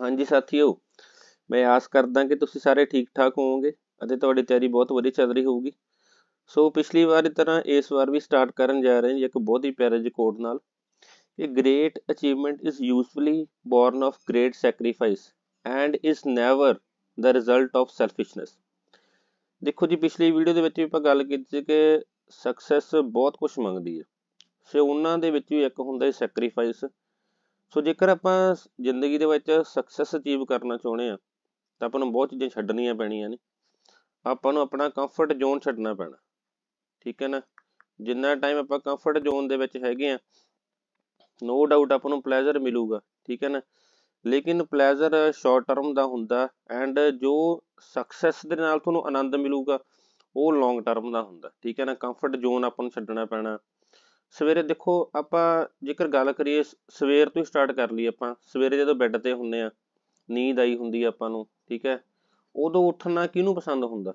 ਹਾਂਜੀ ਸਾਥੀਓ ਮੈਂ ਆਸ ਕਰਦਾ ਕਿ ਤੁਸੀਂ ਸਾਰੇ ਠੀਕ ਠਾਕ ਹੋਵੋਗੇ ਅਤੇ ਤੁਹਾਡੀ ਤਿਆਰੀ ਬਹੁਤ ਵਧੀਆ ਚੱਲ ਰਹੀ ਹੋਊਗੀ ਸੋ ਪਿਛਲੀ ਵਾਰ ਦੀ ਤਰ੍ਹਾਂ ਇਸ ਵਾਰ ਵੀ ਸਟਾਰਟ ਕਰਨ ਜਾ ਰਹੇ ਹਾਂ ਇੱਕ ਬਹੁਤ ਹੀ ਪਿਆਰੇ ਜਿਹੇ ਕੋਡ ਨਾਲ ਇਹ great achievement is usefully born of great sacrifice and is never the result of selfishness ਦੇਖੋ ਜੀ ਪਿਛਲੀ ਵੀਡੀਓ ਦੇ ਵਿੱਚ ਵੀ ਆਪਾਂ ਗੱਲ ਕੀਤੀ ਸੀ ਕਿ ਸਕਸੈਸ ਬਹੁਤ ਕੁਝ ਮੰਗਦੀ ਹੈ ਸੋ ਉਹਨਾਂ ਦੇ ਵਿੱਚ ਵੀ ਇੱਕ ਹੁੰਦਾ ਹੈ ਸੈਕਰੀਫਾਈਸ ਸੋ ਜੇਕਰ ਆਪਾਂ ਜ਼ਿੰਦਗੀ ਦੇ ਵਿੱਚ ਸਕਸੈਸ ਅਚੀਵ ਕਰਨਾ ਚਾਹੁੰਦੇ ਆ ਤਾਂ ਆਪਾਂ ਨੂੰ ਬਹੁਤ ਚੀਜ਼ਾਂ ਛੱਡਣੀਆਂ ਪੈਣੀਆਂ ਨੇ ਆਪਾਂ ਨੂੰ ਆਪਣਾ ਕੰਫਰਟ ਜ਼ੋਨ ਛੱਡਣਾ ਪੈਣਾ ਠੀਕ ਹੈ ਨਾ ਜਿੰਨਾ ਟਾਈਮ ਆਪਾਂ ਕੰਫਰਟ ਜ਼ੋਨ ਦੇ ਵਿੱਚ ਹੈਗੇ ਆ ਨੋ ਡਾਊਟ ਆਪਾਂ ਨੂੰ ਪਲੇਜ਼ਰ ਮਿਲੂਗਾ ਠੀਕ ਹੈ ਨਾ ਲੇਕਿਨ ਪਲੇਜ਼ਰ ਸ਼ਾਰਟ ਟਰਮ ਦਾ ਹੁੰਦਾ ਐਂਡ ਜੋ ਸਕਸੈਸ ਦੇ ਨਾਲ ਤੁਹਾਨੂੰ ਆਨੰਦ ਮਿਲੂਗਾ ਉਹ ਲੌਂਗ ਟਰਮ ਦਾ ਹੁੰਦਾ ਠੀਕ ਹੈ ਨਾ ਕੰਫਰਟ ਜ਼ੋਨ ਆਪਾਂ ਨੂੰ ਛੱਡਣਾ ਪੈਣਾ ਸਵੇਰੇ ਦੇਖੋ ਆਪਾਂ ਜੇਕਰ ਗੱਲ ਕਰੀਏ ਸਵੇਰ ਤੋਂ ਹੀ start ਕਰ ਲਈਏ ਆਪਾਂ ਸਵੇਰੇ ਜਦੋਂ bed ਤੇ ਹੁੰਦੇ ਹਾਂ ਨੀਂਦ ਆਈ ਹੁੰਦੀ ਹੈ ਆਪਾਂ ਨੂੰ ਠੀਕ ਹੈ ਉਦੋਂ ਉੱਠਣਾ ਕਿਹਨੂੰ ਪਸੰਦ ਹੁੰਦਾ,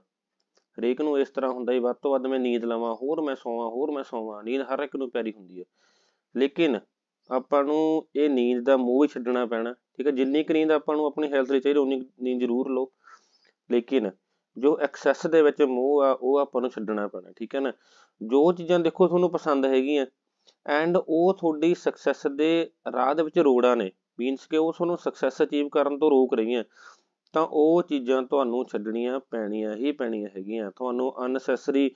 ਹਰੇਕ ਨੂੰ ਇਸ ਤਰ੍ਹਾਂ ਹੁੰਦਾ ਵੀ ਵੱਧ ਤੋਂ ਵੱਧ ਮੈਂ ਨੀਂਦ ਲਵਾਂ ਹੋਰ ਮੈਂ ਸੌਵਾਂ ਹੋਰ ਮੈਂ ਸੌਵਾਂ ਨੀਂਦ ਹਰ ਇੱਕ ਨੂੰ ਪਿਆਰੀ ਹੁੰਦੀ ਹੈ ਲੇਕਿੰਨ ਆਪਾਂ ਨੂੰ ਇਹ ਨੀਂਦ ਦਾ ਮੋਹ ਵੀ ਛੱਡਣਾ ਪੈਣਾ, ਠੀਕ ਹੈ ਜਿੰਨੀ ਕੁ ਨੀਂਦ ਆਪਾਂ ਨੂੰ ਆਪਣੀ health ਲਈ ਚਾਹੀਦੀ ਉਨੀ ਨੀਂਦ ਜ਼ਰੂਰ ਲਓ ਲੇਕਿੰਨ ਜੋ ਐਕਸੈਸ ਦੇ ਵਿੱਚ ਮੋਹ ਆ ਉਹ ਆਪਾਂ ਨੂੰ ਛੱਡਣਾ ਪੈਣਾ ਠੀਕ ਹੈ ਨਾ ਜੋ ਚੀਜ਼ਾਂ ਦੇਖੋ ਤੁਹਾਨੂੰ ਪਸੰਦ ਹੈਗੀਆਂ ਐਂਡ ਉਹ ਤੁਹਾਡੀ ਸਕਸੈਸ ਦੇ ਰਾਹ ਦੇ ਵਿੱਚ ਰੋੜਾ ਨੇ ਮੀਨਸ ਕਿ ਉਹ ਤੁਹਾਨੂੰ ਸਕਸੈਸ ਅਚੀਵ ਕਰਨ ਤੋਂ ਰੋਕ ਰਹੀਆਂ ਤਾਂ ਉਹ ਚੀਜ਼ਾਂ ਤੁਹਾਨੂੰ ਛੱਡਣੀਆਂ ਪੈਣੀਆਂ ਹੀ ਪੈਣੀਆਂ ਹੈਗੀਆਂ ਤੁਹਾਨੂੰ ਅਨਸੈਸਰੀ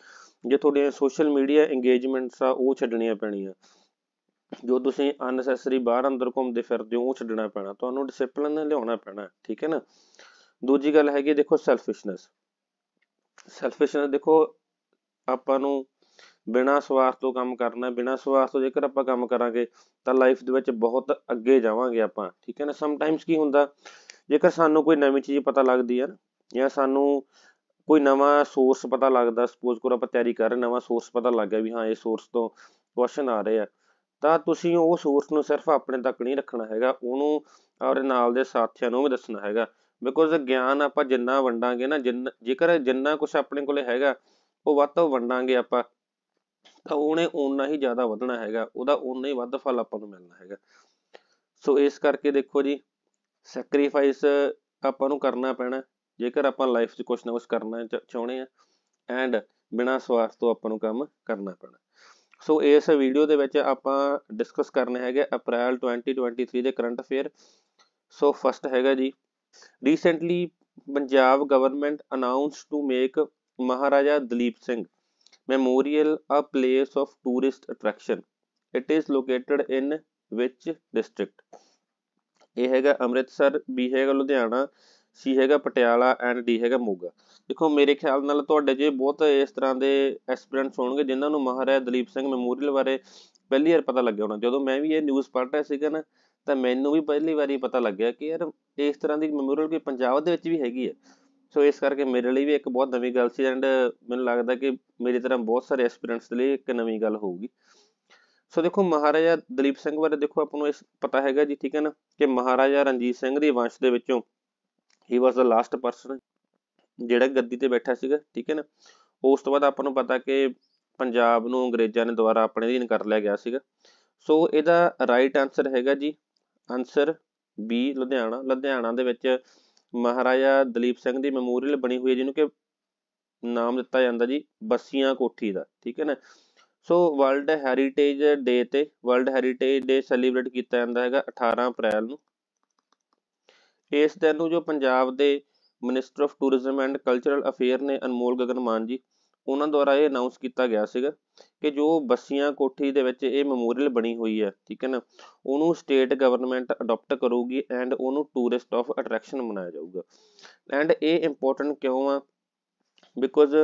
ਜੇ ਤੁਹਾਡੇ ਸੋਸ਼ਲ ਮੀਡੀਆ ਇੰਗੇਜਮੈਂਟਸ ਆ ਉਹ ਛੱਡਣੀਆਂ ਪੈਣੀਆਂ ਜੋ ਤੁਸੀਂ ਅਨਸੈਸਰੀ ਬਾਹਰ ਅੰਦਰ ਘੁੰਮਦੇ ਫਿਰਦੇ ਹੋ ਉਹ ਛੱਡਣਾ ਪੈਣਾ ਤੁਹਾਨੂੰ ਡਿਸਪਲਿਨ ਲਿਆਉਣਾ ਪੈਣਾ ਠੀਕ ਹੈ ਨਾ ਦੂਜੀ ਗੱਲ ਹੈਗੀ ਦੇਖੋ ਸੈਲਫਿਸ਼ਨੈਸ ਸੈਲਫਿਸ਼ਨੈਸ ਦੇਖੋ ਆਪਾਂ ਨੂੰ ਬਿਨਾਂ ਸਵਾਰਥ ਤੋਂ ਕੰਮ ਕਰਨਾ ਬਿਨਾਂ ਸਵਾਰਥ ਤੋਂ ਜੇਕਰ ਆਪਾਂ ਕੰਮ ਕਰਾਂਗੇ ਤਾਂ ਲਾਈਫ ਦੇ ਵਿੱਚ ਬਹੁਤ ਅੱਗੇ ਜਾਵਾਂਗੇ ਆਪਾਂ ਠੀਕ ਹੈ ਨਾ ਸਮ ਟਾਈਮਸ ਕੀ ਹੁੰਦਾ ਜੇਕਰ ਸਾਨੂੰ ਕੋਈ ਨਵੀਂ ਚੀਜ਼ ਪਤਾ ਲੱਗਦੀ ਹੈ ਜਾਂ ਸਾਨੂੰ ਕੋਈ ਨਵਾਂ ਸੋਰਸ ਪਤਾ ਲੱਗਦਾ ਸਪੋਜ਼ ਕਰੋ ਆਪਾਂ ਤਿਆਰੀ ਕਰ ਰਹੇ ਨਵਾਂ ਸੋਰਸ ਪਤਾ ਲੱਗ ਗਿਆ ਵੀ ਹਾਂ ਇਹ ਸੋਰਸ ਤੋਂ ਕੁਐਸਚਨ ਆ ਰਹੇ ਆ ਤਾਂ ਤੁਸੀਂ ਉਹ ਸੋਰਸ ਨੂੰ ਸਿਰਫ ਆਪਣੇ ਤੱਕ ਨਹੀਂ ਰੱਖਣਾ ਹੈਗਾ ਉਹਨੂੰ ਆਪਣੇ ਨਾਲ ਦੇ ਸਾਥੀਆਂ ਨੂੰ ਵੀ ਦੱਸਣਾ ਹੈਗਾ ਬਿਕੋਜ਼ ਗਿਆਨ ਆਪਾਂ ਜਿੰਨਾ ਵੰਡਾਂਗੇ ਨਾ ਜਿੰਨ ਜੇਕਰ ਜਿੰਨਾ ਕੁਝ ਆਪਣੇ ਕੋਲੇ ਹੈਗਾ ਉਹ ਵੱਧ ਤੋਂ ਵੰਡਾਂਗੇ ਆਪਾਂ ਤਾਂ ਉਹਨੇ ਓਨਾ ਹੀ ਜ਼ਿਆਦਾ ਵਧਣਾ ਹੈਗਾ ਉਹਦਾ ਓਨਾ ਹੀ ਵੱਧ ਫਲ ਆਪਾਂ ਨੂੰ ਮਿਲਣਾ ਹੈਗਾ ਸੋ ਇਸ ਕਰਕੇ ਦੇਖੋ ਜੀ ਸੈਕਰੀਫਾਈਸ ਆਪਾਂ ਨੂੰ ਕਰਨਾ ਪੈਣਾ ਜੇਕਰ ਆਪਾਂ ਲਾਈਫ 'ਚ ਕੁਝ ਨਾ ਕੁਝ ਕਰਨਾ ਚਾਹੁੰਦੇ ਆ ਐਂਡ ਬਿਨਾ ਸਵਾਰਥ ਤੋਂ ਆਪਾਂ ਨੂੰ ਕੰਮ ਕਰਨਾ ਪੈਣਾ ਸੋ ਇਸ ਵੀਡੀਓ ਦੇ ਵਿੱਚ ਆਪਾਂ ਡਿਸਕਸ ਕਰਨੇ ਹੈਗੇ ਅਪ੍ਰੈਲ 2023 ਦੇ ਕਰੰਟ ਅਫੇਅਰ ਸੋ ਫਸਟ ਹੈਗਾ ਜੀ recently Punjab government announce to make Maharaja Dalip Singh memorial a place of tourist attraction it is located in which district ਇਹ ਹੈਗਾ ਅੰਮ੍ਰਿਤਸਰ ਬੀ ਹੈਗਾ ਲੁਧਿਆਣਾ ਸੀ ਹੈਗਾ ਪਟਿਆਲਾ ਐਂਡ ਡੀ ਹੈਗਾ ਮੋਗਾ ਦੇਖੋ ਮੇਰੇ ਖਿਆਲ ਨਾਲ ਤੁਹਾਡੇ ਜੇ ਬਹੁਤ ਇਸ ਤਰ੍ਹਾਂ ਦੇ ਐਸਪੀਰੈਂਟਸ ਹੋਣਗੇ ਜਿਨ੍ਹਾਂ ਨੂੰ ਮਹਾਰਾਜਾ ਦਲੀਪ ਸਿੰਘ ਮੈਮੋਰੀਅਲ ਬਾਰੇ ਪਹਿਲੀ ਵਾਰ ਪਤਾ ਲੱਗਿਆ ਹੋਣਾ ਜਦੋਂ ਮੈਂ ਵੀ ਇਹ ਨਿਊਜ਼ ਪੜ੍ਹ ਰਿਹਾ ਸੀਗਾ ਨਾ ਤਾਂ ਮੈਨੂੰ ਵੀ ਪਹਿਲੀ ਵਾਰੀ ਪਤਾ ਲੱਗਿਆ ਕਿ ਯਾਰ ਇਸ ਤਰ੍ਹਾਂ ਦੀ ਮੈਮੋਰੀਅਲ ਕੋਈ ਪੰਜਾਬ ਦੇ ਵਿੱਚ ਵੀ ਹੈਗੀ ਹੈ ਸੋ ਇਸ ਕਰਕੇ ਮੇਰੇ ਲਈ ਵੀ ਇੱਕ ਬਹੁਤ ਨਵੀਂ ਗੱਲ ਸੀ ਐਂਡ ਮੈਨੂੰ ਲੱਗਦਾ ਕਿ ਮੇਰੀ ਤਰ੍ਹਾਂ ਬਹੁਤ ਸਾਰੇ ਦੇ ਲਈ ਇੱਕ ਨਵੀਂ ਗੱਲ ਹੋਊਗੀ ਸੋ ਦੇਖੋ ਮਹਾਰਾਜਾ ਦਲੀਪ ਸਿੰਘ ਬਾਰੇ ਦੇਖੋ ਆਪਾਂ ਨੂੰ ਇਸ ਪਤਾ ਹੈਗਾ ਜੀ ਠੀਕ ਹੈ ਨਾ ਕਿ ਮਹਾਰਾਜਾ ਰਣਜੀਤ ਸਿੰਘ ਦੇ ਵੰਸ਼ ਦੇ ਵਿੱਚੋਂ ਹੀ ਵਾਸ ਦਾ ਲਾਸਟ ਪਰਸਨ ਜਿਹੜਾ ਗੱਦੀ ਤੇ ਬੈਠਾ ਸੀਗਾ ਠੀਕ ਹੈ ਨਾ ਉਸ ਤੋਂ ਬਾਅਦ ਆਪਾਂ ਨੂੰ ਪਤਾ ਕਿ ਪੰਜਾਬ ਨੂੰ ਅੰਗਰੇਜ਼ਾਂ ਨੇ ਦੁਬਾਰਾ ਆਪਣੇ ਅਧੀਨ ਕਰ ਲਿਆ ਗਿਆ ਸੀਗਾ ਸੋ ਇਹਦਾ ਰਾਈਟ ਆਨਸਰ ਹੈਗਾ ਜੀ ਅਨਸਰ ਬੀ ਲੁਧਿਆਣਾ ਲੁਧਿਆਣਾ ਦੇ ਵਿੱਚ ਮਹਾਰਾਜਾ ਦਲੀਪ ਸਿੰਘ ਦੀ ਮੈਮੋਰੀਅਲ ਬਣੀ ਹੋਈ ਹੈ ਜਿਹਨੂੰ ਕਿ ਨਾਮ ਦਿੱਤਾ ਜਾਂਦਾ ਜੀ ਬੱਸੀਆਂ ਕੋਠੀ ਦਾ ਠੀਕ ਹੈ ਨਾ ਸੋ ਵਰਲਡ ਹੈਰੀਟੇਜ ਡੇ ਤੇ ਵਰਲਡ ਹੈਰੀਟੇਜ ਡੇ ਸੈਲੀਬ੍ਰੇਟ ਕੀਤਾ ਜਾਂਦਾ ਹੈਗਾ 18 ਅਪ੍ਰੈਲ ਨੂੰ ਇਸ ਦਿਨ ਨੂੰ ਜੋ ਪੰਜਾਬ ਦੇ minister of tourism and cultural affair ਨੇ ਅਨਮੋਲ ਗਗਨ ਮਾਨ ਜੀ ਉਹਨਾਂ ਦੁਆਰਾ ਇਹ ਅਨਾਉਂਸ ਕੀਤਾ ਗਿਆ ਸੀਗਾ ਕਿ ਜੋ ਬੱਸੀਆਂ ਕੋਠੀ ਦੇ ਵਿੱਚ ਇਹ ਮੈਮੋਰੀਅਲ ਬਣੀ ਹੋਈ ਹੈ ਠੀਕ ਹੈ ਨਾ ਉਹਨੂੰ ਸਟੇਟ ਗਵਰਨਮੈਂਟ ਅਡਾਪਟ ਕਰੂਗੀ ਐਂਡ ਉਹਨੂੰ ਟੂਰਿਸਟ ਆਫ ਅਟਰੈਕਸ਼ਨ ਬਣਾਇਆ ਜਾਊਗਾ ਐਂਡ ਇਹ ਇੰਪੋਰਟੈਂਟ ਕਿਉਂ ਆ ਬਿਕੋਜ਼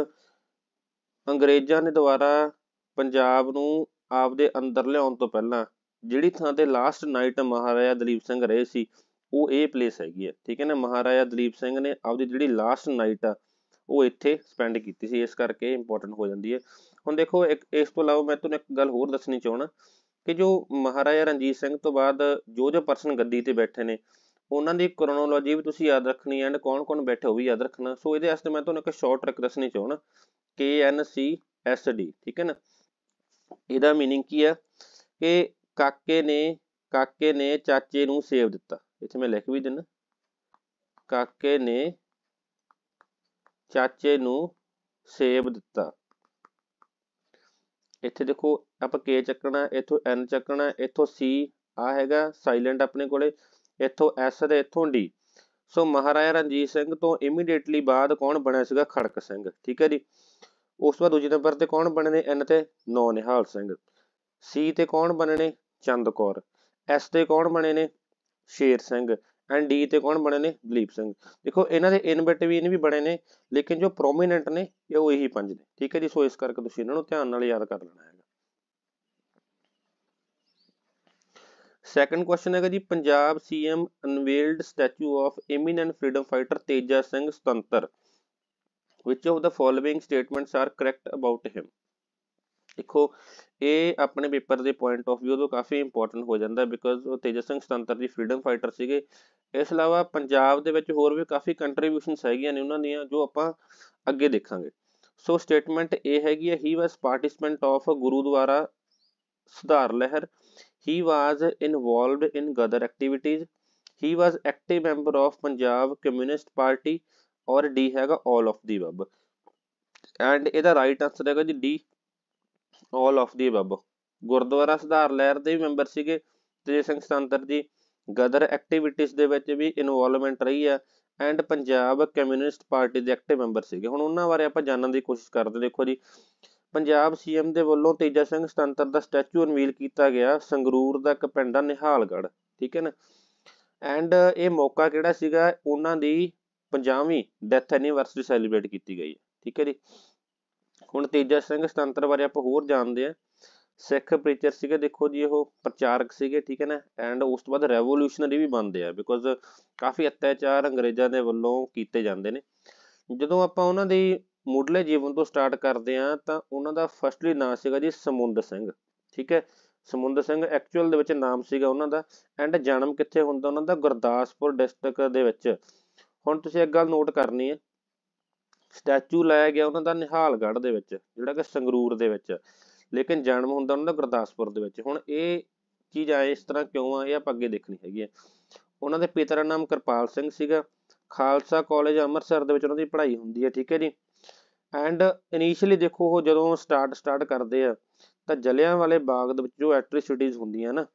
ਅੰਗਰੇਜ਼ਾਂ ਨੇ ਦੁਆਰਾ ਪੰਜਾਬ ਨੂੰ ਆਪਦੇ ਅੰਦਰ ਲਿਆਉਣ ਤੋਂ ਪਹਿਲਾਂ ਜਿਹੜੀ ਥਾਂ ਤੇ ਲਾਸਟ ਨਾਈਟ ਮਹਾਰਾਜਾ ਦਲੀਪ ਸਿੰਘ ਰਹੇ ਸੀ ਉਹ ਇਹ ਪਲੇਸ ਹੈਗੀ ਹੈ ਠੀਕ ਹੈ ਨਾ ਮਹਾਰਾਜਾ ਦਲੀਪ ਸਿੰਘ ਨੇ ਆਪਦੀ ਜਿਹੜੀ ਲਾਸਟ ਨਾਈਟ ਆ ਉਹ ਇੱਥੇ ਸਪੈਂਡ ਕੀਤੀ ਸੀ ਇਸ ਕਰਕੇ ਇੰਪੋਰਟੈਂਟ ਹੋ ਜਾਂਦੀ ਹੈ ਹੁਣ ਦੇਖੋ ਇੱਕ ਇਸ ਤੋਂ ਇਲਾਵਾ ਮੈਂ ਤੁਹਾਨੂੰ ਇੱਕ ਗੱਲ ਹੋਰ ਦੱਸਣੀ ਚਾਹਣਾ ਕਿ ਜੋ ਮਹਾਰਾਜਾ ਰਣਜੀਤ ਸਿੰਘ ਤੋਂ ਬਾਅਦ ਜੋ ਜੋ ਪਰਸਨ ਗੱਦੀ ਤੇ ਬੈਠੇ ਨੇ ਉਹਨਾਂ ਦੀ ਕ੍ਰੋਨੋਲੋਜੀ ਵੀ ਤੁਸੀਂ ਯਾਦ ਰੱਖਣੀ ਐਂਡ ਕੌਣ-ਕੌਣ ਬੈਠੇ ਉਹ ਵੀ ਯਾਦ ਰੱਖਣਾ ਸੋ ਇਹਦੇ ਵਾਸਤੇ ਮੈਂ ਤੁਹਾਨੂੰ ਇੱਕ ਸ਼ਾਰਟ ਟ੍ਰਿਕ ਦੱਸਣੀ ਚਾਹਣਾ K N C S D ਠੀਕ ਹੈ ਨਾ ਇਹਦਾ मीनिंग ਕੀ ਹੈ ਕਿ ਕਾਕੇ ਨੇ ਕਾਕੇ ਨੇ ਚਾਚੇ ਨੂੰ ਸੇਵ ਦਿੱਤਾ ਇੱਥੇ ਮੈਂ ਲਿਖ ਵੀ ਦਿੰਨਾ ਕਾਕੇ ਨੇ ਚਾਚੇ ਨੂੰ ਸੇਬ ਦਿੱਤਾ ਇੱਥੇ ਦੇਖੋ ਆਪਾਂ ਕੇ ਚੱਕਣਾ ਇੱਥੋਂ n ਚੱਕਣਾ ਇੱਥੋਂ c ਆ ਹੈਗਾ ਸਾਇਲੈਂਟ ਆਪਣੇ ਕੋਲੇ ਇੱਥੋਂ s ਤੇ ਇੱਥੋਂ d ਸੋ ਮਹਾਰਾਜਾ ਰਣਜੀਤ ਸਿੰਘ ਤੋਂ ਇਮੀਡੀਏਟਲੀ ਬਾਅਦ ਕੌਣ ਬਣਿਆ ਸੀਗਾ ਖੜਕ ਸਿੰਘ ਠੀਕ ਹੈ ਜੀ ਉਸ ਤੋਂ ਬਾਅਦ ਦੂਜੇ ਨੰਬਰ ਤੇ ਕੌਣ ਬਣਨੇ ਨੇ n ਤੇ ਨੌ ਨਿਹਾਲ ਸਿੰਘ c ਤੇ ਕੌਣ ਬਣਨੇ ਚੰਦ ਕੌਰ s ਤੇ ਕੌਣ ਬਣੇ ਨੇ ਸ਼ੇਰ ਸਿੰਘ ਐਂਡ ਡੀ ਤੇ ਕੌਣ ਬਣੇ ਨੇ ਦਲੀਪ ਸਿੰਘ ਦੇਖੋ ਇਹਨਾਂ ਦੇ ਇਨ ਬਿਟਵੀਨ ਵੀ ਬਣੇ ਨੇ ਲੇਕਿਨ ਜੋ ਪ੍ਰੋਮੀਨੈਂਟ ਨੇ ਇਹ ਉਹ ਇਹੀ ਪੰਜ ਨੇ ਠੀਕ ਹੈ ਜੀ ਸੋ ਇਸ ਕਰਕੇ ਤੁਸੀਂ ਇਹਨਾਂ ਨੂੰ ਧਿਆਨ ਨਾਲ ਯਾਦ ਕਰ ਲੈਣਾ ਹੈਗਾ ਸੈਕੰਡ ਕੁਐਸਚਨ ਹੈਗਾ ਜੀ Punjab CM unveiled statue of eminent freedom fighter Teja Singh Sutantar which of the following statements are correct about him ਦੇਖੋ ਇਹ ਆਪਣੇ ਪੇਪਰ ਦੇ ਪੁਆਇੰਟ ਆਫ View ਤੋਂ ਕਾਫੀ ਇੰਪੋਰਟੈਂਟ ਹੋ ਜਾਂਦਾ ਬਿਕੋਜ਼ ਉਹ ਤੇਜਸ ਸਿੰਘ ਸੁਤੰਤਰ ਦੀ ਫਰੀडम ਫਾਈਟਰ ਸੀਗੇ ਇਸ ਇਲਾਵਾ ਪੰਜਾਬ ਦੇ ਵਿੱਚ ਹੋਰ ਵੀ ਕਾਫੀ ਕੰਟਰੀਬਿਊਸ਼ਨਸ ਹੈਗੀਆਂ ਨੇ ਉਹਨਾਂ ਦੀਆਂ ਜੋ ਆਪਾਂ ਅੱਗੇ ਦੇਖਾਂਗੇ ਸੋ ਸਟੇਟਮੈਂਟ ਇਹ ਹੈਗੀ ਹੈ he was participant of Gurdwara Sudhar Lehar he was involved in Ghadar activities he was active member of Punjab communist party or D ਹੈਗਾ 올 ਆਫ ਦੀ ਵਬ ਐਂਡ ਇਹਦਾ ਰਾਈਟ ਆਨਸਰ ਹੈਗਾ ਜੀ D all of the above Gurdwara Sudhar Lehar ਦੇ ਵੀ ਮੈਂਬਰ ਸੀਗੇ ਤੇ ਸਿੰਘ ਸੰਤਰ ਜੀ ਗ਼ਦਰ ਐਕਟੀਵਿਟੀਆਂ ਦੇ ਵਿੱਚ ਵੀ ਇਨਵੋਲਵਮੈਂਟ ਰਹੀ ਹੈ ਐਂਡ ਪੰਜਾਬ ਕਮਿਊਨਿਸਟ ਪਾਰਟੀ ਦੇ ਐਕਟਿਵ ਮੈਂਬਰ ਸੀਗੇ ਹੁਣ ਉਹਨਾਂ ਬਾਰੇ ਆਪਾਂ ਜਾਣਨ ਦੀ ਕੋਸ਼ਿਸ਼ ਕਰਦੇ ਦੇਖੋ ਜੀ ਪੰਜਾਬ ਸੀਐਮ ਦੇ ਵੱਲੋਂ ਤੇਜਾ ਸਿੰਘ ਸੰਤਰ ਦਾ ਸਟੈਚੂ ਅਨਵੀਲ ਕੀਤਾ ਗਿਆ ਸੰਗਰੂਰ ਦਾ ਇੱਕ ਪਿੰਡ ਆ ਨਿਹਾਲਗੜ੍ਹ ਠੀਕ ਹੈ ਨਾ ਐਂਡ ਇਹ ਮੌਕਾ ਕਿਹੜਾ ਸੀਗਾ ਉਹਨਾਂ ਦੀ 50ਵੀਂ ਡੈਥ ਐਨੀਵਰਸਰੀ ਸੈਲੀਬ੍ਰੇਟ ਕੀਤੀ ਗਈ ਠੀਕ ਹੈ ਜੀ ਹੁਣ ਤੇਜਾ ਸਿੰਘ ਸੁਤੰਤਰ ਬਾਰੇ ਆਪਾਂ ਹੋਰ ਜਾਣਦੇ ਆ ਸਿੱਖ ਪ੍ਰੀਚਰ ਸੀਗੇ ਦੇਖੋ ਜੀ ਉਹ ਪ੍ਰਚਾਰਕ ਸੀਗੇ ਠੀਕ ਹੈ ਨਾ ਐਂਡ ਉਸ ਤੋਂ ਬਾਅਦ ਰੈਵੋਲੂਸ਼ਨਰੀ ਵੀ ਬਣਦੇ ਆ ਬਿਕੋਜ਼ ਕਾਫੀ ਅਤਿਆਚਾਰ ਅੰਗਰੇਜ਼ਾਂ ਦੇ ਵੱਲੋਂ ਕੀਤੇ ਜਾਂਦੇ ਨੇ ਜਦੋਂ ਆਪਾਂ ਉਹਨਾਂ ਦੀ ਮੁੱਢਲੇ ਜੀਵਨ ਤੋਂ ਸਟਾਰਟ ਕਰਦੇ ਆ ਤਾਂ ਉਹਨਾਂ ਦਾ ਫਰਸਟਲੀ ਨਾਮ ਸੀਗਾ ਜੀ ਸਮੁੰਦ ਸਿੰਘ ਠੀਕ ਹੈ ਸਮੁੰਦਰ ਸਿੰਘ ਐਕਚੁਅਲ ਦੇ ਵਿੱਚ ਨਾਮ ਸੀਗਾ ਉਹਨਾਂ ਦਾ ਐਂਡ ਜਨਮ ਕਿੱਥੇ ਹੁੰਦਾ ਉਹਨਾਂ ਦਾ ਗੁਰਦਾਸਪੁਰ ਡਿਸਟ੍ਰਿਕਟ ਦੇ ਵਿੱਚ ਹੁਣ ਤੁਸੀਂ ਇੱਕ ਗੱਲ ਨੋਟ ਕਰਨੀ ਹੈ ਸਟੈਚੂ ਲਾਇਆ ਗਿਆ ਉਹਨਾਂ ਦਾ ਨਿਹਾਲਗੜ੍ਹ ਦੇ ਵਿੱਚ ਜਿਹੜਾ ਕਿ ਸੰਗਰੂਰ ਦੇ ਵਿੱਚ ਲੇਕਿਨ ਜਨਮ ਹੁੰਦਾ ਉਹਨਾਂ ਦਾ ਗੁਰਦਾਸਪੁਰ ਦੇ ਵਿੱਚ ਹੁਣ ਇਹ ਚੀਜ਼ ਆਏ ਇਸ ਤਰ੍ਹਾਂ ਕਿਉਂ ਆ ਇਹ ਆਪਾਂ ਅੱਗੇ ਦੇਖਣੀ ਹੈਗੀ ਹੈ ਉਹਨਾਂ ਦੇ ਪਿਤਾ ਦਾ ਨਾਮ ਕਿਰਪਾਲ ਸਿੰਘ ਸੀਗਾ ਖਾਲਸਾ ਕਾਲਜ ਅੰਮ੍ਰਿਤਸਰ ਦੇ ਵਿੱਚ ਉਹਨਾਂ ਦੀ ਪੜ੍ਹਾਈ ਹੁੰਦੀ ਹੈ ਠੀਕ ਹੈ ਜੀ ਐਂਡ ਇਨੀਸ਼ੀਅਲੀ ਦੇਖੋ ਉਹ ਜਦੋਂ ਸਟਾਰਟ ਸਟਾਰਟ ਕਰਦੇ ਆ ਤਾਂ ਜਲਿਆਂ ਵਾਲੇ ਬਾਗ ਦੇ ਵਿੱਚ ਜੋ ਐਟ੍ਰਿਸਿਟੀਜ਼ ਹੁੰਦੀਆਂ ਨਾ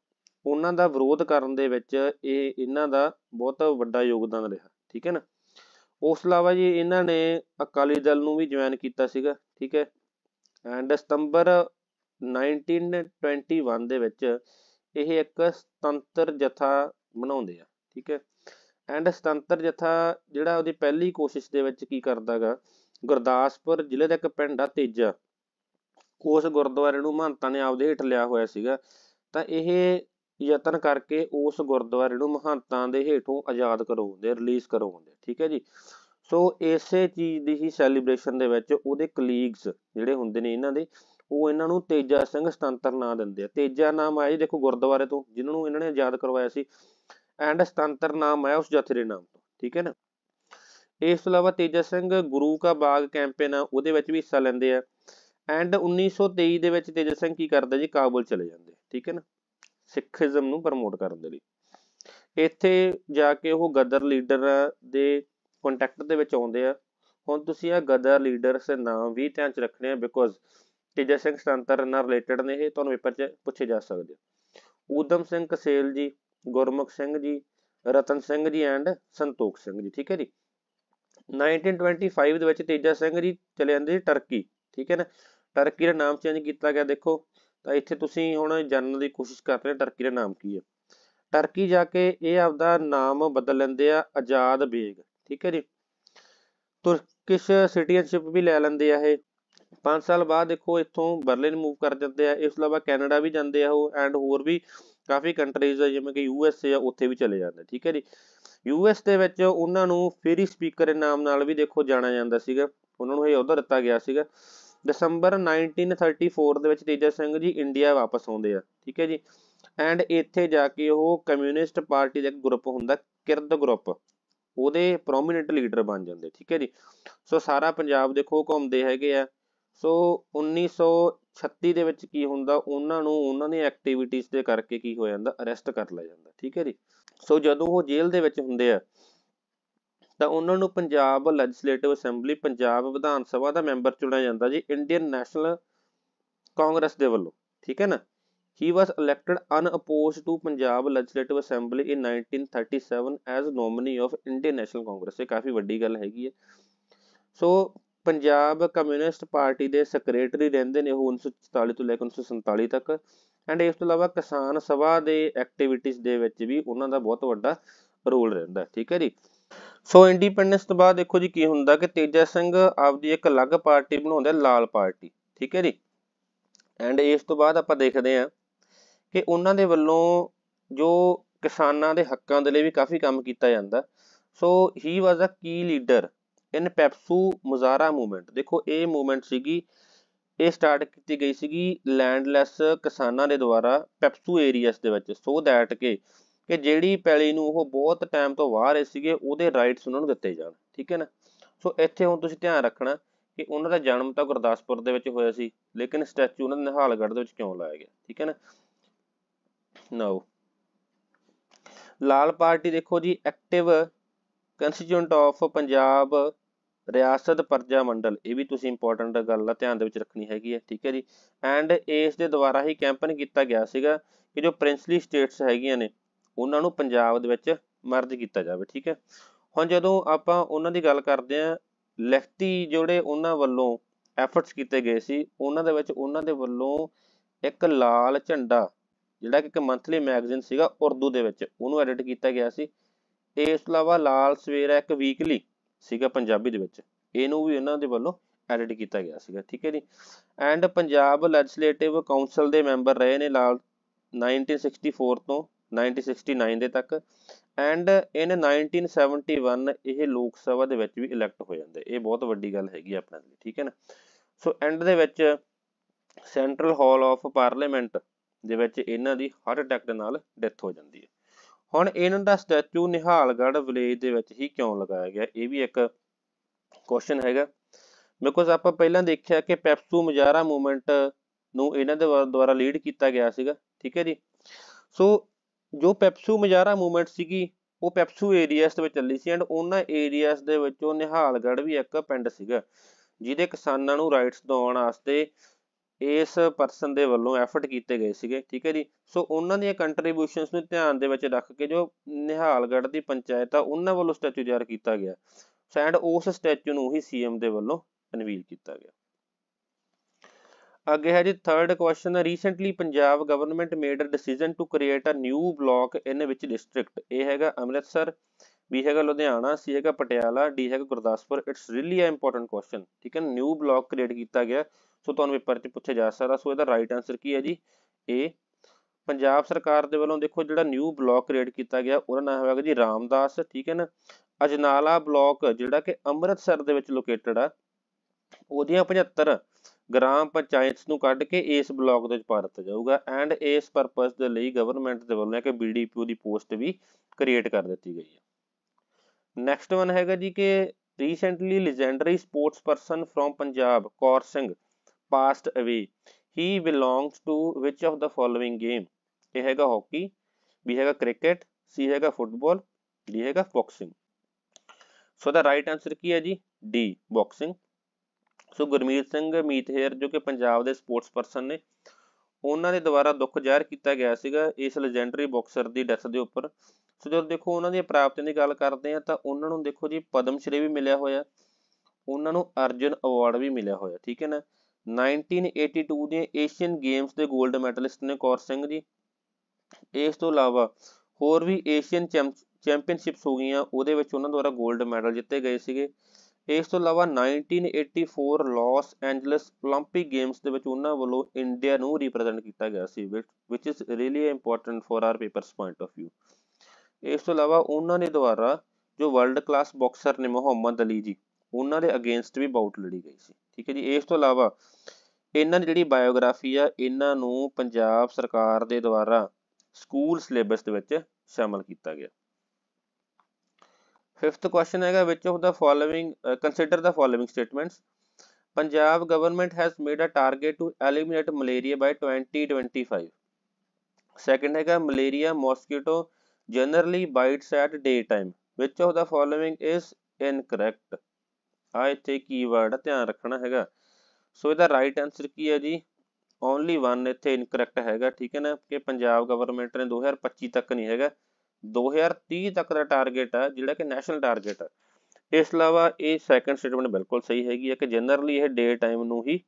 ਉਹਨਾਂ ਦਾ ਵਿਰੋਧ ਕਰਨ ਦੇ ਵਿੱਚ ਇਹ ਇਹਨਾਂ ਦਾ ਬਹੁਤ ਵੱਡਾ ਯੋਗਦਾਨ ਰਿਹਾ ਠੀਕ ਹੈ ਨਾ ਉਸ ਤੋਂ ਇਲਾਵਾ ਜੀ ਇਹਨਾਂ ਨੇ ਅਕਾਲੀ ਦਲ ਨੂੰ ਵੀ ਜੁਆਇਨ ਕੀਤਾ ਸੀਗਾ ਠੀਕ ਹੈ ਐਂਡ ਸਤੰਬਰ 1921 ਦੇ ਵਿੱਚ ਇਹ ਇੱਕ ਸੁਤੰਤਰ ਜਥਾ ਬਣਾਉਂਦੇ ਆ ਠੀਕ ਹੈ ਐਂਡ ਸੁਤੰਤਰ ਜਥਾ ਜਿਹੜਾ ਉਹਦੀ ਪਹਿਲੀ ਕੋਸ਼ਿਸ਼ ਦੇ ਵਿੱਚ ਕੀ ਕਰਦਾਗਾ ਗੁਰਦਾਸਪੁਰ ਜ਼ਿਲ੍ਹੇ ਦਾ ਇੱਕ ਪਿੰਡ ਆ ਤੇਜਾ ਉਸ ਗੁਰਦੁਆਰੇ ਨੂੰ ਮਹੰਤਾਂ ਨੇ ਆਪਦੇ ਹੇਠ ਲਿਆ ਹੋਇਆ ਸੀਗਾ ਤਾਂ ਇਹ ਯਤਨ ਕਰਕੇ ਉਸ ਗੁਰਦੁਆਰੇ ਨੂੰ ਮਹੰਤਾਂ ਦੇ ਹੇਠੋਂ ਆਜ਼ਾਦ ਰਿਲੀਜ਼ release ਕਰਵਾਉਂਦੇ ਠੀਕ ਹੈ ਜੀ ਸੋ ਇਸੇ ਚੀਜ਼ ਦੀ ਹੀ ਸੈਲੀਬ੍ਰੇਸ਼ਨ ਦੇ ਵਿੱਚ ਉਹਦੇ ਕਲੀਗਸ ਜਿਹੜੇ ਹੁੰਦੇ ਨੇ ਇਹਨਾਂ ਦੇ ਉਹ ਇਹਨਾਂ ਨੂੰ ਤੇਜਾ ਸਿੰਘ ਸਤੰਤਰ ਨਾਂ ਦਿੰਦੇ ਆ ਤੇਜਾ ਨਾਮ ਆਇਆ ਜੀ ਦੇਖੋ ਗੁਰਦੁਆਰੇ ਤੋਂ ਜਿਨ੍ਹਾਂ ਨੂੰ ਇਹਨਾਂ ਨੇ ਆਜ਼ਾਦ ਕਰਵਾਇਆ ਸੀ ਐਂਡ ਸਤੰਤਰ ਨਾਮ ਆਇਆ ਉਸ ਜਥੇ ਦੇ ਨਾਮ ਤੋਂ ਠੀਕ ਹੈ ਨਾ ਇਸ ਤੋਂ ਇਲਾਵਾ ਤੇਜਾ ਸਿੰਘ ਗੁਰੂ ਕਾ ਬਾਗ ਕੈਂਪੇਨ ਆ ਉਹਦੇ ਵਿੱਚ ਵੀ ਹਿੱਸਾ ਲੈਂਦੇ ਆ ਐਂਡ 1923 ਦੇ ਵਿੱਚ ਤੇਜਾ ਸਿੰਘ ਕੀ ਕਰਦਾ ਜੀ ਕਾਬੁਲ ਚਲੇ ਜਾਂਦੇ ਠੀਕ ਹੈ ਨਾ ਸਿੱਖੀਜ਼ਮ ਨੂੰ ਪ੍ਰਮੋਟ ਕਰਨ ਦੇ ਲਈ ਇੱਥੇ ਜਾ ਕੇ ਉਹ ਗਦਰ ਲੀਡਰ ਦੇ ਕੰਟੈਕਟ ਦੇ ਵਿੱਚ ਆਉਂਦੇ ਆ ਹੁਣ ਤੁਸੀਂ ਇਹ ਗਦਰ ਲੀਡਰਸ ਦੇ ਨਾਮ ਵੀ ਧਿਆਨ ਚ ਰੱਖਣੇ ਆ ਬਿਕੋਜ਼ ਤੇਜਾ ਸਿੰਘ ਸੰਤਰ ਨਾਲ ਰਿਲੇਟਡ ਨੇ ਇਹ ਤੁਹਾਨੂੰ ਪੇਪਰ 'ਚ ਪੁੱਛੇ ਜਾ ਸਕਦੇ ਉਦਮ ਸਿੰਘ ਕਸੇਲ ਜੀ ਗੁਰਮੁਖ ਸਿੰਘ ਜੀ ਰਤਨ ਸਿੰਘ ਜੀ ਐਂਡ ਸੰਤੋਖ ਸਿੰਘ ਜੀ ਠੀਕ ਹੈ ਜੀ 1925 ਦੇ ਵਿੱਚ ਤੇਜਾ ਸਿੰਘ ਜੀ ਚਲੇ ਜਾਂਦੇ ਟਰਕੀ ਠੀਕ ਹੈ ਨਾ ਟਰਕੀ ਦਾ ਨਾਮ ਚੇਂਜ ਕੀਤਾ ਗਿਆ ਦੇਖੋ ਤਾਂ ਇੱਥੇ ਤੁਸੀਂ ਹੁਣ ਜਾਣਨ ਦੀ ਕੋਸ਼ਿਸ਼ ਕਰ ਰਹੇ ਟਰਕੀ ਦਾ ਨਾਮ ਕੀ ਹੈ ਟਰਕੀ ਜਾ ਕੇ ਇਹ ਆਪਦਾ ਨਾਮ ਬਦਲ ਲੈਂਦੇ ਆ ਆਜ਼ਾਦ ਬੇਗ ਠੀਕ ਹੈ ਜੀ ਤੁਰਕਿਸ਼ ਸਿਟੀਜ਼ਨਸ਼ਿਪ ਵੀ ਲੈ ਲੈਂਦੇ ਆ ਇਹ 5 ਸਾਲ ਬਾਅਦ ਦੇਖੋ ਇੱਥੋਂ ਬਰਲਿਨ ਮੂਵ ਕਰ ਜਾਂਦੇ ਆ ਇਸ ਤੋਂ ਕੈਨੇਡਾ ਵੀ ਜਾਂਦੇ ਆ ਉਹ ਐਂਡ ਹੋਰ ਵੀ ਕਾਫੀ ਕੰਟਰੀਜ਼ ਆ ਜਿਵੇਂ ਕਿ ਯੂ ਐਸ ਏ ਆ ਉੱਥੇ ਵੀ ਚਲੇ ਜਾਂਦੇ ਠੀਕ ਹੈ ਜੀ ਯੂ ਐਸ ਦੇ ਵਿੱਚ ਉਹਨਾਂ ਨੂੰ ਫੇਰੀ ਸਪੀਕਰ ਦੇ ਨਾਮ ਨਾਲ ਵੀ ਦੇਖੋ ਜਾਣਿਆ ਜਾਂਦਾ ਸੀਗਾ ਉਹਨਾਂ ਨੂੰ ਇਹ ਅਹੁਦਾ ਦਿੱਤਾ ਗਿਆ ਸੀਗਾ ਦਸੰਬਰ 1934 ਦੇ ਵਿੱਚ ਤੇਜਾ ਸਿੰਘ ਜੀ ਇੰਡੀਆ ਵਾਪਸ ਆਉਂਦੇ ਆ ਠੀਕ ਹੈ ਜੀ ਐਂਡ ਇੱਥੇ ਜਾ ਕੇ ਉਹ ਕਮਿਊਨਿਸਟ ਪਾਰਟੀ ਦਾ ਇੱਕ ਗਰੁੱਪ ਹੁੰਦਾ ਕਿਰਦ ਗਰੁੱਪ ਉਹਦੇ ਪ੍ਰੋਮਿਨੈਂਟ ਲੀਡਰ ਬਣ ਜਾਂਦੇ ਠੀਕ ਹੈ ਜੀ ਸੋ ਸਾਰਾ ਪੰਜਾਬ ਦੇਖੋ ਘੁੰਮਦੇ ਹੈਗੇ ਆ ਸੋ 1936 ਦੇ ਵਿੱਚ ਕੀ ਹੁੰਦਾ ਉਹਨਾਂ ਨੂੰ ਉਹਨਾਂ ਦੀ ਐਕਟੀਵਿਟੀਜ਼ ਦੇ ਕਰਕੇ ਕੀ ਹੋ ਜਾਂਦਾ ਅਰੈਸਟ ਕਰ ਲਿਆ ਜਾਂਦਾ ਠੀਕ ਹੈ ਜੀ ਸੋ ਜਦੋਂ ਉਹ ਜੇਲ੍ਹ ਦੇ ਵਿੱਚ ਹੁੰਦੇ ਆ ਤਾਂ ਉਹਨਾਂ ਨੂੰ ਪੰਜਾਬ ਲੈਜਿਸਲੇਟਿਵ ਅਸੈਂਬਲੀ ਪੰਜਾਬ ਵਿਧਾਨ ਸਭਾ ਦਾ ਮੈਂਬਰ ਚੁਣਿਆ ਜਾਂਦਾ ਜੀ ਇੰਡੀਅਨ ਨੈਸ਼ਨਲ ਕਾਂਗਰਸ ਦੇ ਵੱਲੋਂ ਠੀਕ ਹੈ ਨਾ ਵਾਸ ਇਲੈਕਟਡ ਅਨ unopposed to Punjab legislative assembly in 1937 as nominee of Indian National Congress ਇਹ ਕਾਫ਼ੀ ਵੱਡੀ ਗੱਲ ਹੈਗੀ ਹੈ ਸੋ ਪੰਜਾਬ ਕਮਿਊਨਿਸਟ ਪਾਰਟੀ ਦੇ ਸੈਕਟਰੀ ਰਹਿੰਦੇ ਨੇ ਉਹ 1944 ਤੋਂ ਲੈ ਕੇ 1947 ਤੱਕ ਐਂਡ ਇਸ ਤੋਂ ਇਲਾਵਾ ਕਿਸਾਨ ਸਭਾ ਦੇ ਐਕਟੀਵਿਟੀਜ਼ ਦੇ ਵਿੱਚ ਵੀ ਉਹਨਾਂ ਦਾ ਬਹੁਤ ਵੱਡਾ ਰੋਲ ਰਹਿੰਦਾ ਠੀਕ ਹੈ ਜੀ ਸੋ ਇੰਡੀਪੈਂਡੈਂਸ ਤੋਂ ਬਾਅਦ ਦੇਖੋ ਜੀ ਕੀ ਹੁੰਦਾ ਕਿ ਤੇਜਾ ਸਿੰਘ ਆਪਦੀ ਇੱਕ ਅਲੱਗ ਪਾਰਟੀ ਬਣਾਉਂਦਾ ਲਾਲ ਪਾਰਟੀ ਠੀਕ ਹੈ ਜੀ ਐਂਡ ਇਸ ਤੋਂ ਬਾਅਦ ਆਪਾਂ ਦੇਖਦੇ ਹਾਂ ਕਿ ਉਹਨਾਂ ਦੇ ਵੱਲੋਂ ਜੋ ਕਿਸਾਨਾਂ ਦੇ ਹੱਕਾਂ ਦੇ ਲਈ ਵੀ ਕਾਫੀ ਕੰਮ ਕੀਤਾ ਜਾਂਦਾ so he was a key leader in PEPSU Muzara movement ਦੇਖੋ ਇਹ ਮੂਵਮੈਂਟ ਸੀਗੀ ਇਹ ਸਟਾਰਟ ਕੀਤੀ ਗਈ ਸੀਗੀ ਲੈਂਡਲੈਸ ਕਿਸਾਨਾਂ ਦੇ ਦੁਆਰਾ ਪੈਪਸੂ ਏਰੀਆਸ ਦੇ ਵਿੱਚ ਸੋ ਦੈਟ ਕਿ ਕਿ ਜਿਹੜੀ ਪੈਲੀ ਨੂੰ ਉਹ ਬਹੁਤ ਟਾਈਮ ਤੋਂ ਵਾਹ ਰਹੇ ਸੀਗੇ ਉਹਦੇ ਰਾਈਟਸ ਉਹਨਾਂ ਨੂੰ ਦਿੱਤੇ ਜਾਣ ਠੀਕ ਹੈ ਨਾ ਸੋ ਇੱਥੇ ਹੁਣ ਤੁਸੀਂ ਧਿਆਨ ਰੱਖਣਾ ਕਿ ਉਹਨਾਂ ਦਾ ਜਨਮ ਤਾਂ ਗੁਰਦਾਸਪੁਰ ਦੇ ਵਿੱਚ ਹੋਇਆ ਸੀ ਲੇਕਿਨ ਸਟੈਚੂ ਉਹਨਾਂ ਦਾ ਨਿਹਾਲਗੜ੍ਹ ਦੇ ਵਿੱਚ ਕਿਉਂ ਲਾਇਆ ਗਿਆ ਠੀਕ ਹੈ ਨਾ ਨਾਓ ਲਾਲ ਪਾਰਟੀ ਦੇਖੋ ਜੀ ਐਕਟਿਵ ਕੰਸਟੀਟੂਐਂਟ ਆਫ ਪੰਜਾਬ ਰਿਆਸਤ ਪਰਜਾ ਮੰਡਲ ਇਹ ਵੀ ਤੁਸੀਂ ਇੰਪੋਰਟੈਂਟ ਗੱਲ ਆ ਧਿਆਨ ਦੇ ਵਿੱਚ ਰੱਖਣੀ ਹੈਗੀ ਹੈ ਠੀਕ ਹੈ ਜੀ ਐਂਡ ਇਸ ਦੇ ਦੁਆਰਾ ਹੀ ਕੈਂਪੇਨ ਕੀਤਾ ਗਿਆ ਸੀਗਾ ਕਿ ਜੋ ਪ੍ਰਿੰਸਲੀ ਸਟੇਟਸ ਹੈਗੀਆਂ ਨੇ ਉਹਨਾਂ ਨੂੰ ਪੰਜਾਬ ਦੇ ਵਿੱਚ ਮਰਜ ਕੀਤਾ ਜਾਵੇ ਠੀਕ ਹੈ ਹੁਣ ਜਦੋਂ ਆਪਾਂ ਉਹਨਾਂ ਦੀ ਗੱਲ ਕਰਦੇ ਆ ਲਿਖਤੀ ਜਿਹੜੇ ਉਹਨਾਂ ਵੱਲੋਂ ਐਫਰਟਸ ਕੀਤੇ ਗਏ ਸੀ ਉਹਨਾਂ ਦੇ ਵਿੱਚ ਉਹਨਾਂ ਦੇ ਵੱਲੋਂ ਇੱਕ ਲਾਲ ਝੰਡਾ ਜਿਹੜਾ ਕਿ ਇੱਕ ਮੰਥਲੀ ਮੈਗਜ਼ੀਨ ਸੀਗਾ ਉਰਦੂ ਦੇ ਵਿੱਚ ਉਹਨੂੰ ਐਡਿਟ ਕੀਤਾ ਗਿਆ ਸੀ ਇਸ ਤੋਂ ਇਲਾਵਾ ਲਾਲ ਸਵੇਰਾ ਇੱਕ ਵੀਕਲੀ ਸੀਗਾ ਪੰਜਾਬੀ ਦੇ ਵਿੱਚ ਇਹਨੂੰ ਵੀ ਉਹਨਾਂ ਦੇ ਵੱਲੋਂ ਐਡਿਟ ਕੀਤਾ ਗਿਆ ਸੀਗਾ ਠੀਕ ਹੈ ਜੀ ਐਂਡ ਪੰਜਾਬ ਲੈਜਿਸਲੇਟਿਵ ਕਾਉਂਸਲ ਦੇ ਮੈਂਬਰ ਰਹੇ ਨੇ ਲਾਲ 1964 ਤੋਂ 1969 ਦੇ ਤੱਕ ਐਂਡ ਇਨ 1971 ਇਹ ਲੋਕ ਸਭਾ ਦੇ ਵਿੱਚ ਵੀ ਇਲੈਕਟ ਹੋ ਜਾਂਦੇ ਇਹ ਬਹੁਤ ਵੱਡੀ ਗੱਲ ਹੈਗੀ ਆਪਣੇ ਲਈ ਠੀਕ ਹੈ ਨਾ ਸੋ ਐਂਡ ਦੇ ਵਿੱਚ ਸੈਂਟਰਲ ਹਾਲ ਆਫ ਪਾਰਲੀਮੈਂਟ ਦੇ ਵਿੱਚ ਇਹਨਾਂ ਦੀ ਹਾਰਟ ਅਟੈਕ ਦੇ ਨਾਲ ਡੈਥ ਹੋ ਜਾਂਦੀ ਹੈ ਹੁਣ ਇਹਨਾਂ ਦਾ ਸਟੈਚੂ ਨਿਹਾਲਗੜ੍ਹ ਵਿਲੇਜ ਦੇ ਵਿੱਚ ਹੀ ਕਿਉਂ ਲਗਾਇਆ ਗਿਆ ਇਹ ਵੀ ਇੱਕ ਕੁਐਸਚਨ ਹੈਗਾ ਬਿਕੋਜ਼ ਆਪਾਂ ਪਹਿਲਾਂ ਦੇਖਿਆ ਕਿ ਪੈਪਸੂ ਮਜਾਰਾ ਮੂਵਮੈਂਟ ਨੂੰ ਇਹਨਾਂ ਦੇ ਦੁਆਰਾ ਲੀਡ ਕੀਤਾ ਗਿਆ ਸੀਗਾ ਠੀਕ ਹੈ ਜੀ ਸੋ ਜੋ ਪੈਪਸੂ ਮਜਾਰਾ ਮੂਵਮੈਂਟ ਸੀਗੀ ਉਹ ਪੈਪਸੂ ਏਰੀਆਸ ਦੇ ਵਿੱਚ ਚੱਲੀ ਸੀ ਐਂਡ ਉਹਨਾਂ ਏਰੀਆਸ ਦੇ ਵਿੱਚੋਂ ਨਿਹਾਲਗੜ੍ਹ ਵੀ ਇੱਕ ਪਿੰਡ ਸੀਗਾ ਜਿਹਦੇ ਕਿਸਾਨਾਂ ਨੂੰ ਰਾਈਟਸ ਦਿਵਾਉਣ ਵਾਸਤੇ ਇਸ ਪਰਸਨ ਦੇ ਵੱਲੋਂ ਐਫਰਟ ਕੀਤੇ ਗਏ ਸੀਗੇ ਠੀਕ ਹੈ ਜੀ ਸੋ ਉਹਨਾਂ ਦੀਆਂ ਕੰਟਰੀਬਿਊਸ਼ਨਸ ਨੂੰ ਧਿਆਨ ਦੇ ਵਿੱਚ ਰੱਖ ਕੇ ਜੋ ਨਿਹਾਲਗੜ੍ਹ ਦੀ ਪੰਚਾਇਤ ਆ ਉਹਨਾਂ ਵੱਲੋਂ ਸਟੈਚੂ ਤਿਆਰ ਕੀਤਾ ਗਿਆ ਸੋ ਐਂਡ ਉਸ ਸਟੈਚੂ ਨੂੰ ਹੀ ਸੀਐਮ ਦੇ ਵੱਲੋਂ ਅਨਵੀਲ ਕੀਤਾ ਗਿਆ ਅੱਗੇ ਹੈ ਜੀ third question recently Punjab government made a decision to create a new block in which district ਇਹ ਹੈਗਾ ਅੰਮ੍ਰਿਤਸਰ ਵੀ ਹੈਗਾ ਲੁਧਿਆਣਾ ਸੀ ਹੈਗਾ ਪਟਿਆਲਾ ਡੀ ਹੈਗਾ Gurdaspur it's really a important question ਠੀਕ ਹੈ ਨਿਊ ਬਲਾਕ ਕ੍ਰੀਏਟ ਕੀਤਾ ਗਿਆ ਸੋ ਤੁਹਾਨੂੰ ਪੇਪਰ 'ਚ ਪੁੱਛਿਆ ਜਾ ਸਕਦਾ ਸੋ ਇਹਦਾ ਰਾਈਟ ਆਨਸਰ ਕੀ ਹੈ ਜੀ ਏ ਪੰਜਾਬ ਸਰਕਾਰ ਦੇ ਵੱਲੋਂ ਦੇਖੋ ਜਿਹੜਾ ਨਿਊ ਬਲਾਕ ਕ੍ਰੀਏਟ ਕੀਤਾ ਗਿਆ ਉਹਦਾ ਨਾਮ ਹੈਗਾ ਜੀ ਰਾਮਦਾਸ ਠੀਕ ਹੈ ਨਾ ਅਜਨਾਲਾ ਬਲਾਕ ਜਿਹੜਾ ਕਿ ਅੰਮ੍ਰਿਤਸਰ ਦੇ ਵਿੱਚ ਲੋਕੇਟਡ ਆ ਉਹਦੀਆਂ 75 ਗ੍ਰਾਮ ਪੰਚਾਇਤ ਨੂੰ ਕੱਢ ਕੇ ਇਸ ਬਲਾਕ ਦੇ ਵਿੱਚ ਪਾ ਦਿੱਤਾ ਜਾਊਗਾ ਐਂਡ ਇਸ ਪਰਪਸ ਦੇ ਲਈ ਗਵਰਨਮੈਂਟ ਦੇ ਵੱਲੋਂ ਇੱਕ ਬੀਡੀਪੀਓ ਦੀ ਪੋਸਟ ਵੀ ਕ੍ਰੀਏਟ ਕਰ ਦਿੱਤੀ ਗਈ ਹੈ ਨੈਕਸਟ ਵਨ ਹੈਗਾ ਜੀ ਕਿ recently legendary sports person from Punjab Kaur Singh passed away he belongs to which of the following game ਇਹ ਹੈਗਾ ਹਾਕੀ ਬੀ ਹੈਗਾ ਕ੍ਰਿਕਟ ਸੀ ਹੈਗਾ ਫੁੱਟਬਾਲ ਡੀ ਹੈਗਾ boxing so the right answer ਕੀ ਹੈ ਜੀ D boxing so Gurmeet Singh Meethair ਜੋ ਕਿ ਪੰਜਾਬ ਦੇ ਸਪੋਰਟਸ ਪਰਸਨ ਨੇ ਉਹਨਾਂ ਦੇ ਦੁਆਰਾ ਦੁੱਖ ਜ਼ਾਹਿਰ ਕੀਤਾ ਗਿਆ ਸੀਗਾ ਇਸ ਲੈਜੈਂਡਰੀ ਬਾਕਸਰ ਦੀ ਡੈਥ ਦੇ ਉੱਪਰ ਸੋ ਜਦੋਂ ਦੇਖੋ ਉਹਨਾਂ ਦੀਆਂ ਪ੍ਰਾਪਤੀਆਂ ਦੀ ਗੱਲ ਕਰਦੇ ਆ ਤਾਂ ਉਹਨਾਂ ਨੂੰ ਦੇਖੋ ਜੀ ਪਦਮ ਸ਼੍ਰੀ ਵੀ ਮਿਲਿਆ ਹੋਇਆ ਉਹਨਾਂ ਨੂੰ ਅਰਜਨ ਅਵਾਰਡ ਵੀ ਮਿਲਿਆ ਹੋਇਆ ਠੀਕ ਹੈ ਨਾ 1982 ਦੇ ਏਸ਼ੀਅਨ ਗੇਮਸ ਦੇ 골ਡ ਮੈਡਲਿਸਟ ਨੇ ਕੌਰ ਸਿੰਘ ਜੀ ਇਸ ਤੋਂ ਇਲਾਵਾ ਹੋਰ ਵੀ ਏਸ਼ੀਅਨ ਚੈਂਪੀਅਨਸ਼ਿਪਸ ਹੋ ਗਈਆਂ ਉਹਦੇ ਵਿੱਚ ਉਹਨਾਂ ਦੁਆਰਾ 골ਡ ਮੈਡਲ ਜਿੱਤੇ ਗਏ ਸੀਗੇ ਇਸ ਤੋਂ ਇਲਾਵਾ 1984 ਲਾਸ ਐਂਜਲਸ 올림픽 ਗੇਮਸ ਦੇ ਵਿੱਚ ਉਹਨਾਂ ਵੱਲੋਂ ਇੰਡੀਆ ਨੂੰ ਰਿਪਰੈਜ਼ੈਂਟ ਕੀਤਾ ਗਿਆ ਸੀ which is really important for our papers point of view ਇਸ ਤੋਂ ਇਲਾਵਾ ਉਹਨਾਂ ਨੇ ਦੁਆਰਾ ਜੋ ਵਰਲਡ ਕਲਾਸ ਬਾਕਸਰ ਨੇ ਮੁਹੰਮਦ ਅਲੀ ਜੀ ਉਹਨਾਂ ਦੇ ਅਗੇਂਸਟ ਵੀ ਬਾਊਟ ਲੜੀ ਗਈ ਸੀ ਠੀਕ ਹੈ ਜੀ ਇਸ ਤੋਂ ਇਲਾਵਾ ਇਹਨਾਂ ਦੀ ਜਿਹੜੀ ਬਾਇਓਗ੍ਰਾਫੀ ਆ ਇਹਨਾਂ ਨੂੰ ਪੰਜਾਬ ਸਰਕਾਰ ਦੇ ਦੁਆਰਾ ਸਕੂਲ ਸਿਲੇਬਸ ਦੇ ਵਿੱਚ ਸ਼ਾਮਲ ਕੀਤਾ ਗਿਆ ਫਿਫਥ ਕੁਐਸਚਨ ਹੈਗਾ which of the following consider the following statements Punjab government has made a target to eliminate malaria by 2025 second ਹੈਗਾ malaria mosquito generally bites at day time which of the following is incorrect ਆ ਇੱਥੇ keyword ਧਿਆਨ ਰੱਖਣਾ ਹੈਗਾ ਸੋ ਇਹਦਾ right answer ਕੀ ਹੈ ਜੀ ਓਨਲੀ ਵਨ ਇੱਥੇ ਇਨਕਰੈਕਟ ਹੈਗਾ ਠੀਕ ਹੈ ਨਾ ਕਿ ਪੰਜਾਬ ਗਵਰਨਮੈਂਟ ਨੇ 2025 ਤੱਕ ਨਹੀਂ ਹੈਗਾ 2030 ਤੱਕ ਦਾ ਟਾਰਗੇਟ ਆ ਜਿਹੜਾ ਕਿ ਨੈਸ਼ਨਲ ਟਾਰਗੇਟ ਆ ਇਸ ਤੋਂ ਇਲਾਵਾ ਇਹ ਸੈਕੰਡ ਸਟੇਟਮੈਂਟ ਬਿਲਕੁਲ ਸਹੀ ਹੈਗੀ ਹੈ ਕਿ ਜਨਰਲੀ ਇਹ ਡੇ ਟਾਈਮ ਨੂੰ ਹੀ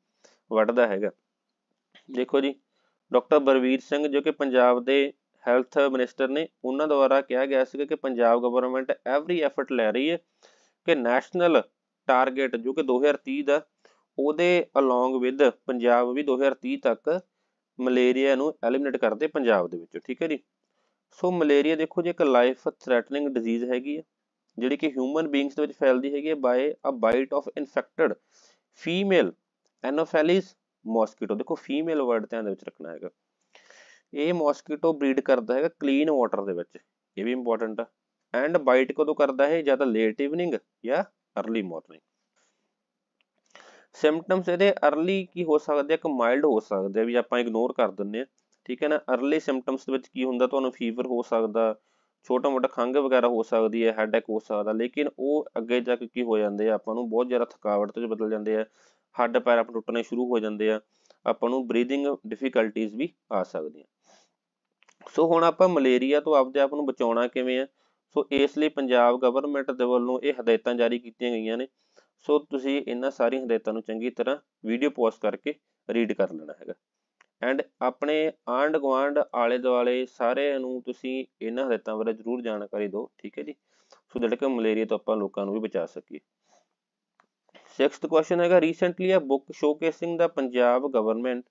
ਵੱਡਦਾ ਹੈਗਾ ਦੇਖੋ ਜੀ ਡਾਕਟਰ ਬਰਵੀਰ ਸਿੰਘ ਜੋ ਕਿ ਪੰਜਾਬ ਦੇ ਹੈਲਥ ਮਿਨਿਸਟਰ ਨੇ ਉਹਨਾਂ ਦੁਆਰਾ ਕਿਹਾ ਗਿਆ ਸੀ ਕਿ ਪੰਜਾਬ ਗਵਰਨਮੈਂਟ ਐਵਰੀ ਐਫਰਟ ਲੈ ਰਹੀ ਹੈ ਕਿ ਨੈਸ਼ਨਲ ਟਾਰਗੇਟ ਜੋ ਕਿ 2030 ਦਾ ਉਹਦੇ ਅਲੋਂਗ ਵਿਦ ਪੰਜਾਬ ਵੀ 2030 ਤੱਕ ਮਲੇਰੀਆ ਨੂੰ ਐਲੀਮੀਨੇਟ ਕਰਦੇ ਪੰਜਾਬ ਦੇ ਵਿੱਚ ਠੀਕ ਹੈ ਜੀ ਸੋ ਮਲੇਰੀਆ ਦੇਖੋ ਜੀ ਇੱਕ ਲਾਈਫ ਥ੍ਰੈਟਨਿੰਗ ਡਿਜ਼ੀਜ਼ ਹੈਗੀ ਹੈ ਜਿਹੜੀ ਕਿ ਹਿਊਮਨ ਬੀਇੰਗਸ ਦੇ ਵਿੱਚ ਫੈਲਦੀ ਹੈਗੀ ਹੈ by a bite of infected female anopheles mosquito ਦੇਖੋ ਫੀਮੇਲ ਵਰਡ ਧਿਆਨ ਦੇ ਵਿੱਚ ਰੱਖਣਾ ਹੈਗਾ ਇਹ ਮੋਸਕੀਟੋ ਬਰੀਡ ਕਰਦਾ ਹੈਗਾ ਕਲੀਨ ਵਾਟਰ ਦੇ ਵਿੱਚ ਇਹ ਵੀ ਇੰਪੋਰਟੈਂਟ ਆ ਐਂਡ ਬਾਈਟ ਕਦੋਂ ਕਰਦਾ ਹੈ ਜਾਂ ਤਾਂ ਲੇਟ ਇਵਨਿੰਗ ਜਾਂ अर्ਲੀ ਮਾਰਨਿੰਗ ਸਿੰਪਟਮਸ ਇਹਦੇ अर्ਲੀ ਕੀ ਹੋ ਸਕਦੇ ਆ ਕਿ ਮਾਈਲਡ ਹੋ ਸਕਦੇ ਆ ਵੀ ਆਪਾਂ ਇਗਨੋਰ ਕਰ ਦਿੰਨੇ ਆ ਠੀਕ ਹੈ ਨਾ अर्ਲੀ ਸਿੰਪਟਮਸ ਦੇ ਵਿੱਚ ਕੀ ਹੁੰਦਾ ਤੁਹਾਨੂੰ ਫੀਵਰ ਹੋ ਸਕਦਾ ਛੋਟਾ ਮੋਟਾ ਖੰਘ ਵਗੈਰਾ ਹੋ ਸਕਦੀ ਹੈ ਹੈਡੇਕ ਹੋ ਸਕਦਾ ਲੇਕਿਨ ਉਹ ਅੱਗੇ ਜਾ ਕੇ ਕੀ ਹੋ ਜਾਂਦੇ ਆ ਆਪਾਂ ਨੂੰ ਬਹੁਤ ਜ਼ਿਆਦਾ ਥਕਾਵਟ ਤੇ ਬਦਲ ਜਾਂਦੇ ਆ ਹੱਡ ਪੈਰ ਆਪ ਟੁੱਟਣੇ ਸ਼ੁਰੂ ਹੋ ਜਾਂਦੇ ਆ ਆਪਾਂ ਨੂੰ ਬਰੀਥਿੰਗ ਡਿਫਿਕਲਟੀਆਂ ਵੀ ਆ ਸਕਦੀਆਂ ਸੋ ਹੁਣ ਆਪਾਂ ਮਲੇਰੀਆ ਤੋਂ ਆਪਦੇ ਆਪ ਨੂੰ ਬਚਾਉਣਾ ਕਿਵੇਂ ਆ ਸੋ ਇਸ ਲਈ ਪੰਜਾਬ ਗਵਰਨਮੈਂਟ ਦੇ ਵੱਲੋਂ ਇਹ ਹਦਾਇਤਾਂ ਜਾਰੀ ਕੀਤੀਆਂ ਗਈਆਂ ਨੇ ਸੋ ਤੁਸੀਂ ਇਹਨਾਂ ਸਾਰੀਆਂ ਹਦਾਇਤਾਂ ਨੂੰ ਚੰਗੀ ਤਰ੍ਹਾਂ ਵੀਡੀਓ ਪੌਜ਼ ਕਰਕੇ ਰੀਡ ਕਰ ਲੈਣਾ ਹੈਗਾ ਐਂਡ ਆਪਣੇ ਆਂਡ ਗਵਾਂਡ ਆਲੇ ਦੁਆਲੇ ਸਾਰੇ ਨੂੰ ਤੁਸੀਂ ਇਹਨਾਂ ਹਦਾਇਤਾਂ ਬਾਰੇ ਜ਼ਰੂਰ ਜਾਣਕਾਰੀ ਦਿਓ ਠੀਕ ਹੈ ਜੀ ਸੋ ਜਿਹੜਾ ਕਿ ਮਲੇਰੀਆ ਤੋਂ ਆਪਾਂ ਲੋਕਾਂ ਨੂੰ ਵੀ ਬਚਾ ਸਕੀਏ 6th ਕੁਐਸਚਨ ਹੈਗਾ recently a book showcasing the Punjab government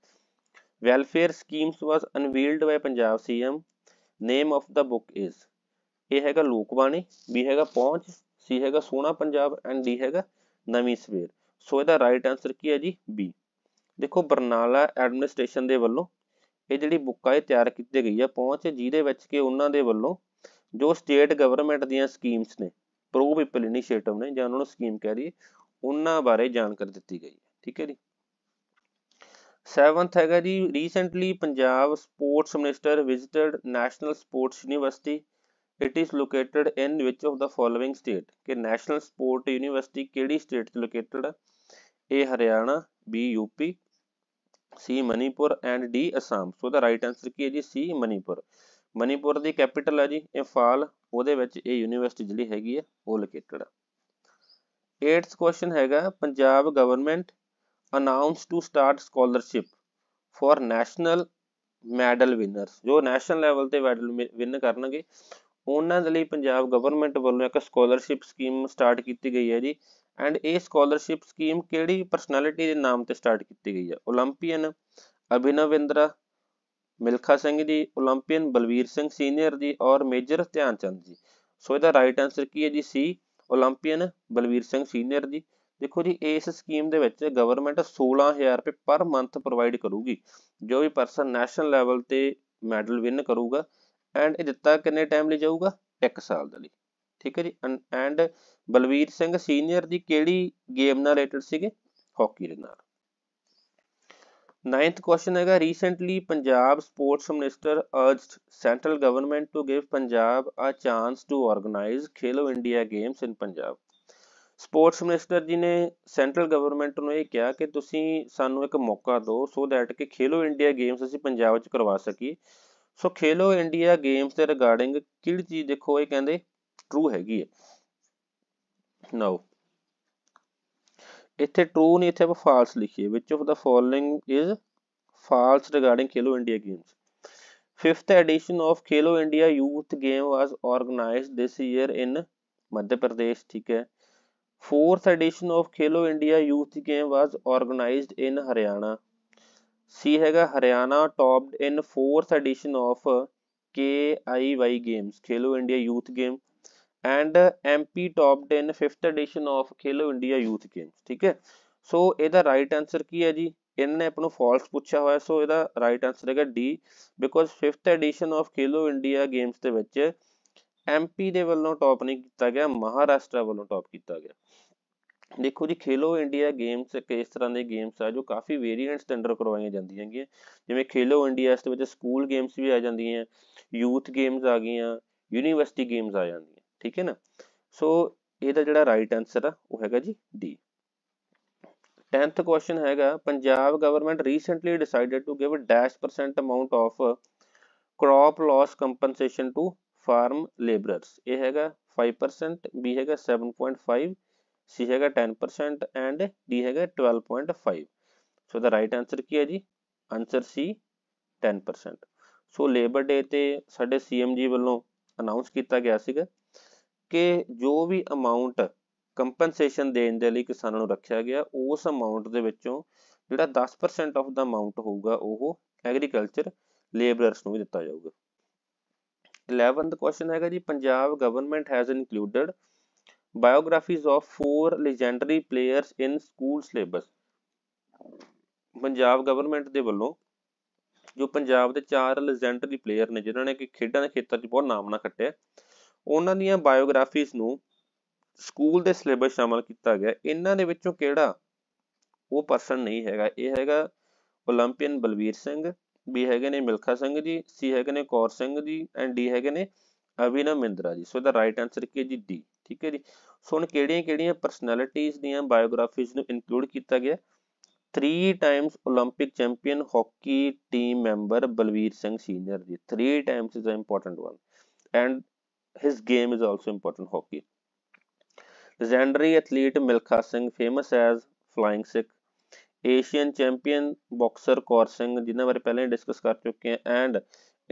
welfare schemes was unveiled by Punjab CM name of the book is ਇਹ ਹੈਗਾ ਲੋਕਵਾਣੀ ਵੀ ਹੈਗਾ ਪਹੁੰਚ ਸੀ ਹੈਗਾ ਸੋਨਾ ਪੰਜਾਬ ਐਂਡ ਡੀ ਹੈਗਾ ਨਵੀਂ ਸਵੇਰ ਸੋ ਇਹਦਾ ਰਾਈਟ ਆਨਸਰ ਕੀ ਹੈ ਜੀ ਬੀ ਦੇਖੋ ਬਰਨਾਲਾ ਐਡਮਿਨਿਸਟ੍ਰੇਸ਼ਨ ਦੇ ਵੱਲੋਂ ਇਹ ਜਿਹੜੀ ਬੁੱਕ ਆ ਇਹ ਤਿਆਰ ਕੀਤੀ ਗਈ ਆ ਪਹੁੰਚ ਜਿਹਦੇ ਵਿੱਚ ਕਿ ਉਹਨਾਂ ਦੇ ਵੱਲੋਂ ਜੋ ਸਟੇਟ ਗਵਰਨਮੈਂਟ ਦੀਆਂ ਸਕੀਮਸ ਨੇ ਪ੍ਰੋ ਪੀਪਲ ਇਨੀਸ਼ੀਏਟਿਵ ਨੇ ਜਾਂ ਉਹਨਾਂ ਨੂੰ ਸਕੀਮ ਕਹਿ ਰਹੀ ਉਹਨਾਂ ਬਾਰੇ ਜਾਣਕਾਰੀ ਦਿੱਤੀ ਗਈ ਹੈ ਠੀਕ ਹੈ ਜੀ 7th ਹੈਗਾ ਜੀ recently Punjab sports minister visited national sports university it is located in which of the following state ਕਿ ਨੈਸ਼ਨਲ ਸਪੋਰਟ ਯੂਨੀਵਰਸਿਟੀ ਕਿਹੜੀ ਸਟੇਟ 'ਚ ਲੋਕੇਟਡ ਹੈ A Haryana B UP C Manipur and D Assam so the right answer ਕੀ ਹੈ ਜੀ C Manipur Manipur ਦੀ capital ਹੈ ਜੀ ਇੰਫਾਲ ਉਹਦੇ ਵਿੱਚ ਇਹ ਯੂਨੀਵਰਸਿਟੀ ਜਿਹੜੀ ਹੈਗੀ ਹੈ ਉਹ ਲੋਕੇਟਡ ਹੈ 8th ਕੁਐਸਚਨ ਹੈਗਾ Punjab government announce to start scholarship for national medal winners ਜੋ ਨੈਸ਼ਨਲ ਲੈਵਲ ਤੇ ਮੈਡਲ ਵਿਨ ਕਰਨਗੇ ਉਹਨਾਂ ਦੇ ਲਈ ਪੰਜਾਬ ਗਵਰਨਮੈਂਟ ਵੱਲੋਂ ਇੱਕ ਸਕਾਲਰਸ਼ਿਪ ਸਕੀਮ ਸਟਾਰਟ ਕੀਤੀ ਗਈ ਹੈ ਜੀ ਐਂਡ ਇਹ ਸਕਾਲਰਸ਼ਿਪ ਸਕੀਮ ਕਿਹੜੀ ਪਰਸਨੈਲਿਟੀ ਦੇ ਨਾਮ ਤੇ ਸਟਾਰਟ ਕੀਤੀ ਗਈ ਹੈ 올림ਪੀਅਨ ਅਭਿਨਵਿੰਦਰਾ ਮਿਲਖਾ ਸਿੰਘ ਜੀ, 올림ਪੀਅਨ ਬਲਵੀਰ ਸਿੰਘ ਸੀਨੀਅਰ ਜੀ ਔਰ ਮੇਜਰ ਧਿਆਨ ਚੰਦ ਜੀ ਸੋ ਇਹਦਾ ਰਾਈਟ ਆਨਸਰ ਕੀ ਹੈ ਜੀ C olympian Balbir Singh senior ji ਦੇਖੋ ਜੀ ਇਸ ਸਕੀਮ ਦੇ ਵਿੱਚ ਗਵਰਨਮੈਂਟ 16000 ਰੁਪਏ ਪਰ ਮੰਥ ਪ੍ਰੋਵਾਈਡ ਕਰੂਗੀ ਜੋ ਵੀ ਪਰਸਨ ਨੈਸ਼ਨਲ ਲੈਵਲ ਤੇ ਮੈਡਲ ਵਿਨ ਕਰੂਗਾ ਐਂਡ ਇਹ ਦਿੱਤਾ ਕਿੰਨੇ ਟਾਈਮ ਲਈ ਜਾਊਗਾ 1 ਸਾਲ ਦੇ ਲਈ ਠੀਕ ਹੈ ਜੀ ਐਂਡ ਬਲਵੀਰ ਸਿੰਘ ਸੀਨੀਅਰ ਦੀ ਕਿਹੜੀ ਗੇਮ ਨਾਲ ਰਿਲੇਟਡ ਸੀਗੇ ਹਾਕੀ ਦੇ ਨਾਲ 9th ਕੁਐਸਚਨ ਹੈਗਾ recently Punjab sports minister urged central government to give Punjab a chance to organize Khelo India games in Punjab sports minister ji ਨੇ ਸੈਂਟਰਲ ਗਵਰਨਮੈਂਟ ਨੂੰ ਇਹ ਕਿਹਾ ਕਿ ਤੁਸੀਂ ਸਾਨੂੰ ਇੱਕ ਮੌਕਾ ਦਿਓ ਸੋ ਦੈਟ ਕਿ ਖੇਲੋ ਇੰਡੀਆ ਗੇਮਸ ਅਸੀਂ ਪੰਜਾਬ ਵਿੱਚ ਕਰਵਾ ਸਕੀਏ ਸੋ ਖੇਲੋ ਇੰਡੀਆ ਗੇਮਸ ਦੇ ਰਿਗਾਰਡਿੰਗ ਕਿਹੜੀ ਚੀਜ਼ ਦੇਖੋ ਇਹ ਕਹਿੰਦੇ ਟਰੂ ਹੈਗੀ ਹੈ ਨਾਓ ਇੱਥੇ ਟਰੂ ਨਹੀਂ ਇੱਥੇ ਆਪਾਂ ਫਾਲਸ ਲਿਖੀਏ which of the following is false regarding Khelo India games fifth edition of Khelo India Youth Game was organized this year in Madhya Pradesh ठीक है fourth edition of Khelo India Youth Game was organized in Haryana C हैगा Haryana topped in fourth edition of KIY games Khelo India Youth Game and MP top 10 fifth edition of Khelo India youth games ਠੀਕ ਹੈ ਸੋ ਇਹਦਾ right answer ਕੀ ਹੈ ਜੀ ਇਹਨਾਂ ਨੇ ਆਪਾਂ ਨੂੰ ਪੁੱਛਿਆ ਹੋਇਆ ਸੋ ਇਹਦਾ ਰਾਈਟ ਆਨਸਰ ਹੈਗਾ D because fifth edition of Khelo India games ਦੇ ਵਿੱਚ ਐਮਪੀ ਦੇ ਵੱਲੋਂ ਟੌਪ ਨਹੀਂ ਕੀਤਾ ਗਿਆ ਮਹਾਰਾਸ਼ਟਰ ਵੱਲੋਂ ਟੌਪ ਕੀਤਾ ਗਿਆ ਦੇਖੋ ਜੀ ਖੇਲੋ ਇੰਡੀਆ ਗੇਮਸ ਇੱਕ ਇਸ ਤਰ੍ਹਾਂ ਦੇ ਗੇਮਸ ਆ ਜੋ ਕਾਫੀ ਵੇਰੀਐਂਟਸ ਦੇ ਅੰਡਰ ਕਰਵਾਈਆਂ ਜਾਂਦੀਆਂ ਹੈਗੀਆਂ ਜਿਵੇਂ ਖੇਲੋ ਇੰਡੀਆ ਇਸ ਦੇ ਵਿੱਚ ਸਕੂਲ ਗੇਮਸ ਵੀ ਆ ਜਾਂਦੀਆਂ ਯੂਥ ਗੇਮਸ ਆ ਗਈਆਂ ਯੂਨੀਵਰਸਿਟੀ ਗੇਮਸ ਆ ਜਾਂਦੀਆਂ ਠੀਕ ਹੈ ਨਾ ਸੋ ਇਹਦਾ ਜਿਹੜਾ ਰਾਈਟ ਆਨਸਰ ਆ ਉਹ ਹੈਗਾ ਜੀ ਡੀ 10th ਕੁਐਸਚਨ ਹੈਗਾ Punjab government recently decided to give dash percent amount of crop loss compensation to farm labourers ਇਹ ਹੈਗਾ 5% ਬੀ ਹੈਗਾ 7.5 ਸੀ ਹੈਗਾ 10% ਐਂਡ ਡੀ ਹੈਗਾ 12.5 ਸੋ ਦਾ ਰਾਈਟ ਆਨਸਰ ਕੀ ਹੈ ਜੀ ਆਨਸਰ ਸੀ 10% ਸੋ ਲੇਬਰ ਡੇ ਤੇ ਸਾਡੇ ਸੀਐਮਜੀ ਵੱਲੋਂ ਅਨਾਉਂਸ ਕੀਤਾ ਗਿਆ ਸੀਗਾ ਕਿ ਜੋ ਵੀ ਅਮਾਉਂਟ ਕੰਪਨਸੇਸ਼ਨ ਦੇਣ ਦੇ ਲਈ ਕਿਸਾਨਾਂ ਨੂੰ ਰੱਖਿਆ ਗਿਆ ਉਸ ਅਮਾਉਂਟ ਦੇ ਵਿੱਚੋਂ ਜਿਹੜਾ 10% ਆਫ ਦਾ ਅਮਾਉਂਟ ਹੋਊਗਾ ਉਹ ਐਗਰੀਕਲਚਰ ਲੇਬਰਰਸ ਨੂੰ ਵੀ ਦਿੱਤਾ ਜਾਊਗਾ 11th ਕੁਐਸਚਨ ਹੈਗਾ ਜੀ Punjab government has included biographies of 4 legendary players in school syllabus Punjab government ਦੇ ਵੱਲੋਂ ਜੋ ਪੰਜਾਬ ਦੇ ਚਾਰ ਲੈਜੈਂਡਰੀ ਪਲੇਅਰ ਨੇ ਜਿਨ੍ਹਾਂ ਨੇ ਕਿ ਖੇਡਾਂ ਦੇ ਖੇਤਰ 'ਚ ਬਹੁਤ ਨਾਮ ਨਾ ਖੱਟਿਆ ਉਹਨਾਂ ਦੀਆਂ ਬਾਇਓਗ੍ਰਾਫੀਜ਼ ਨੂੰ ਸਕੂਲ ਦੇ ਸਿਲੇਬਸ ਸ਼ਾਮਲ ਕੀਤਾ ਗਿਆ ਇਹਨਾਂ ਦੇ ਵਿੱਚੋਂ ਕਿਹੜਾ ਉਹ ਪਰਸਨ ਨਹੀਂ ਹੈਗਾ ਇਹ ਹੈਗਾ 올림픽ਨ ਬਲਵੀਰ ਸਿੰਘ ਬੀ ਹੈਗੇ ਨੇ ਮਿਲਖਾ ਸਿੰਘ ਜੀ ਸੀ ਹੈਗੇ ਨੇ ਕੌਰ ਸਿੰਘ ਜੀ ਐਂਡ ਡੀ ਹੈਗੇ ਨੇ ਅਭਿਨਵ ਮਿੰਦਰਾ ਜੀ ਸੋ ਦਾ ਰਾਈਟ ਆਨਸਰ ਕੀ ਜੀ ਡੀ ਠੀਕ ਹੈ ਜੀ ਸੋ ਹੁਣ ਕਿਹੜੀਆਂ-ਕਿਹੜੀਆਂ ਪਰਸਨੈਲਿਟੀਆਂ ਦੀਆਂ ਬਾਇਓਗ੍ਰਾਫੀਜ਼ ਨੂੰ ਇਨਕਲੂਡ ਕੀਤਾ ਗਿਆ 3 times 올림픽 champion hockey team member Balbir Singh senior ji 3 times is a important one and his game is also important hockey. Legendary athlete Milkha Singh, famous as Flying Sikh, Asian champion boxer Kaur Singh, jinna bare pehle discuss kar chuke hain and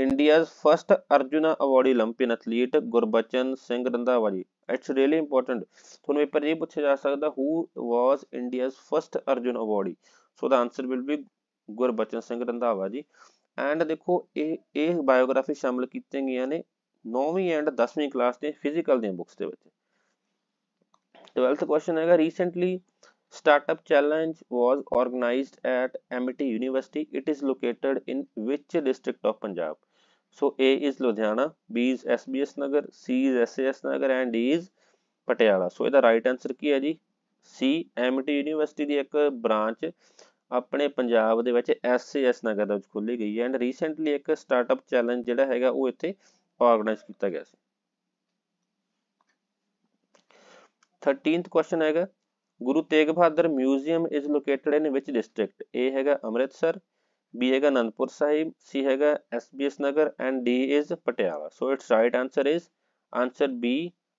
India's first Arjuna Award Olympian athlete Gurbachan Singh ji It's really important. ਤੁਹਾਨੂੰ paper ye puchhe ja sakda who was India's first Arjuna Awardee. So the answer will be Gurbachan Singh ji And dekho eh eh biography shamil kitte ਗਈਆਂ ne 9ਵੀਂ and 10ਵੀਂ class ਦੇ physical ਦੀਆਂ books ਦੇ ਵਿੱਚ 12th question ਹੈਗਾ recently startup challenge was organized at MT university it is located in which district of Punjab so a is Ludhiana b is SBS Nagar c is SS Nagar and d is Patiala so ਇਹਦਾ right answer ਕੀ ਹੈ ਜੀ ਸੀ empty university ਦੀ ਇੱਕ branch ਆਪਣੇ ਪੰਜਾਬ ਦੇ ਵਿੱਚ SS ਨਗਰ ਦੇ ਵਿੱਚ ਖੋਲੀ ਗਈ ਹੈ ਐਂਡ ਰੀਸੈਂਟਲੀ ਇੱਕ ਸਟਾਰਟਅਪ ਚੈਲੰਜ ਜਿਹੜਾ ਹੈਗਾ ਉਹ ਇੱਥੇ ਆਰਗੇਨਾਈਜ਼ ਕੀਤਾ ਗਿਆ ਸੀ 13th ਕੁਐਸਚਨ ਹੈਗਾ Guru Tegh Bahadur museum is located in which district A ਹੈਗਾ ਅੰਮ੍ਰਿਤਸਰ ਬੀ ਹੈਗਾ ਅਨੰਦਪੁਰ ਸਾਹਿਬ ਸੀ ਹੈਗਾ SBS Nagar and D is Patiala so it's right answer is answer B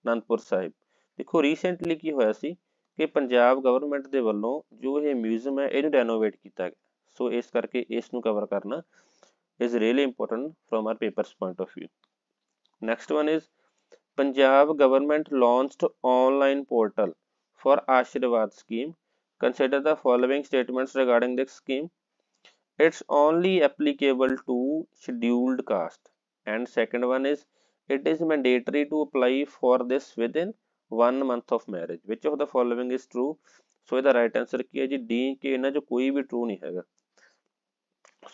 Anandpur Sahib ਦੇਖੋ ਰੀਸੈਂਟਲੀ ਕੀ ਹੋਇਆ ਸੀ ਕਿ ਪੰਜਾਬ ਗਵਰਨਮੈਂਟ ਦੇ ਵੱਲੋਂ ਜੋ ਇਹ ਮਿਊਜ਼ੀਅਮ ਹੈ ਇਹਨੂੰ ਰੈਨੋਵੇਟ ਕੀਤਾ ਗਿਆ ਸੋ ਇਸ ਕਰਕੇ ਇਸ ਨੂੰ ਕਵਰ ਕਰਨਾ is really important from our papers point of View next one is Punjab government launched online portal for Ashirwad scheme consider the following statements regarding this scheme it's only applicable to scheduled caste and second one is it is mandatory to apply for this within 1 month of marriage which of the following is true so ਇਹਦਾ right answer ਕੀ ਹੈ ਜੀ D ਕਿ ਇਹਨਾਂ ਚ ਕੋਈ ਵੀ true ਨਹੀਂ ਹੈਗਾ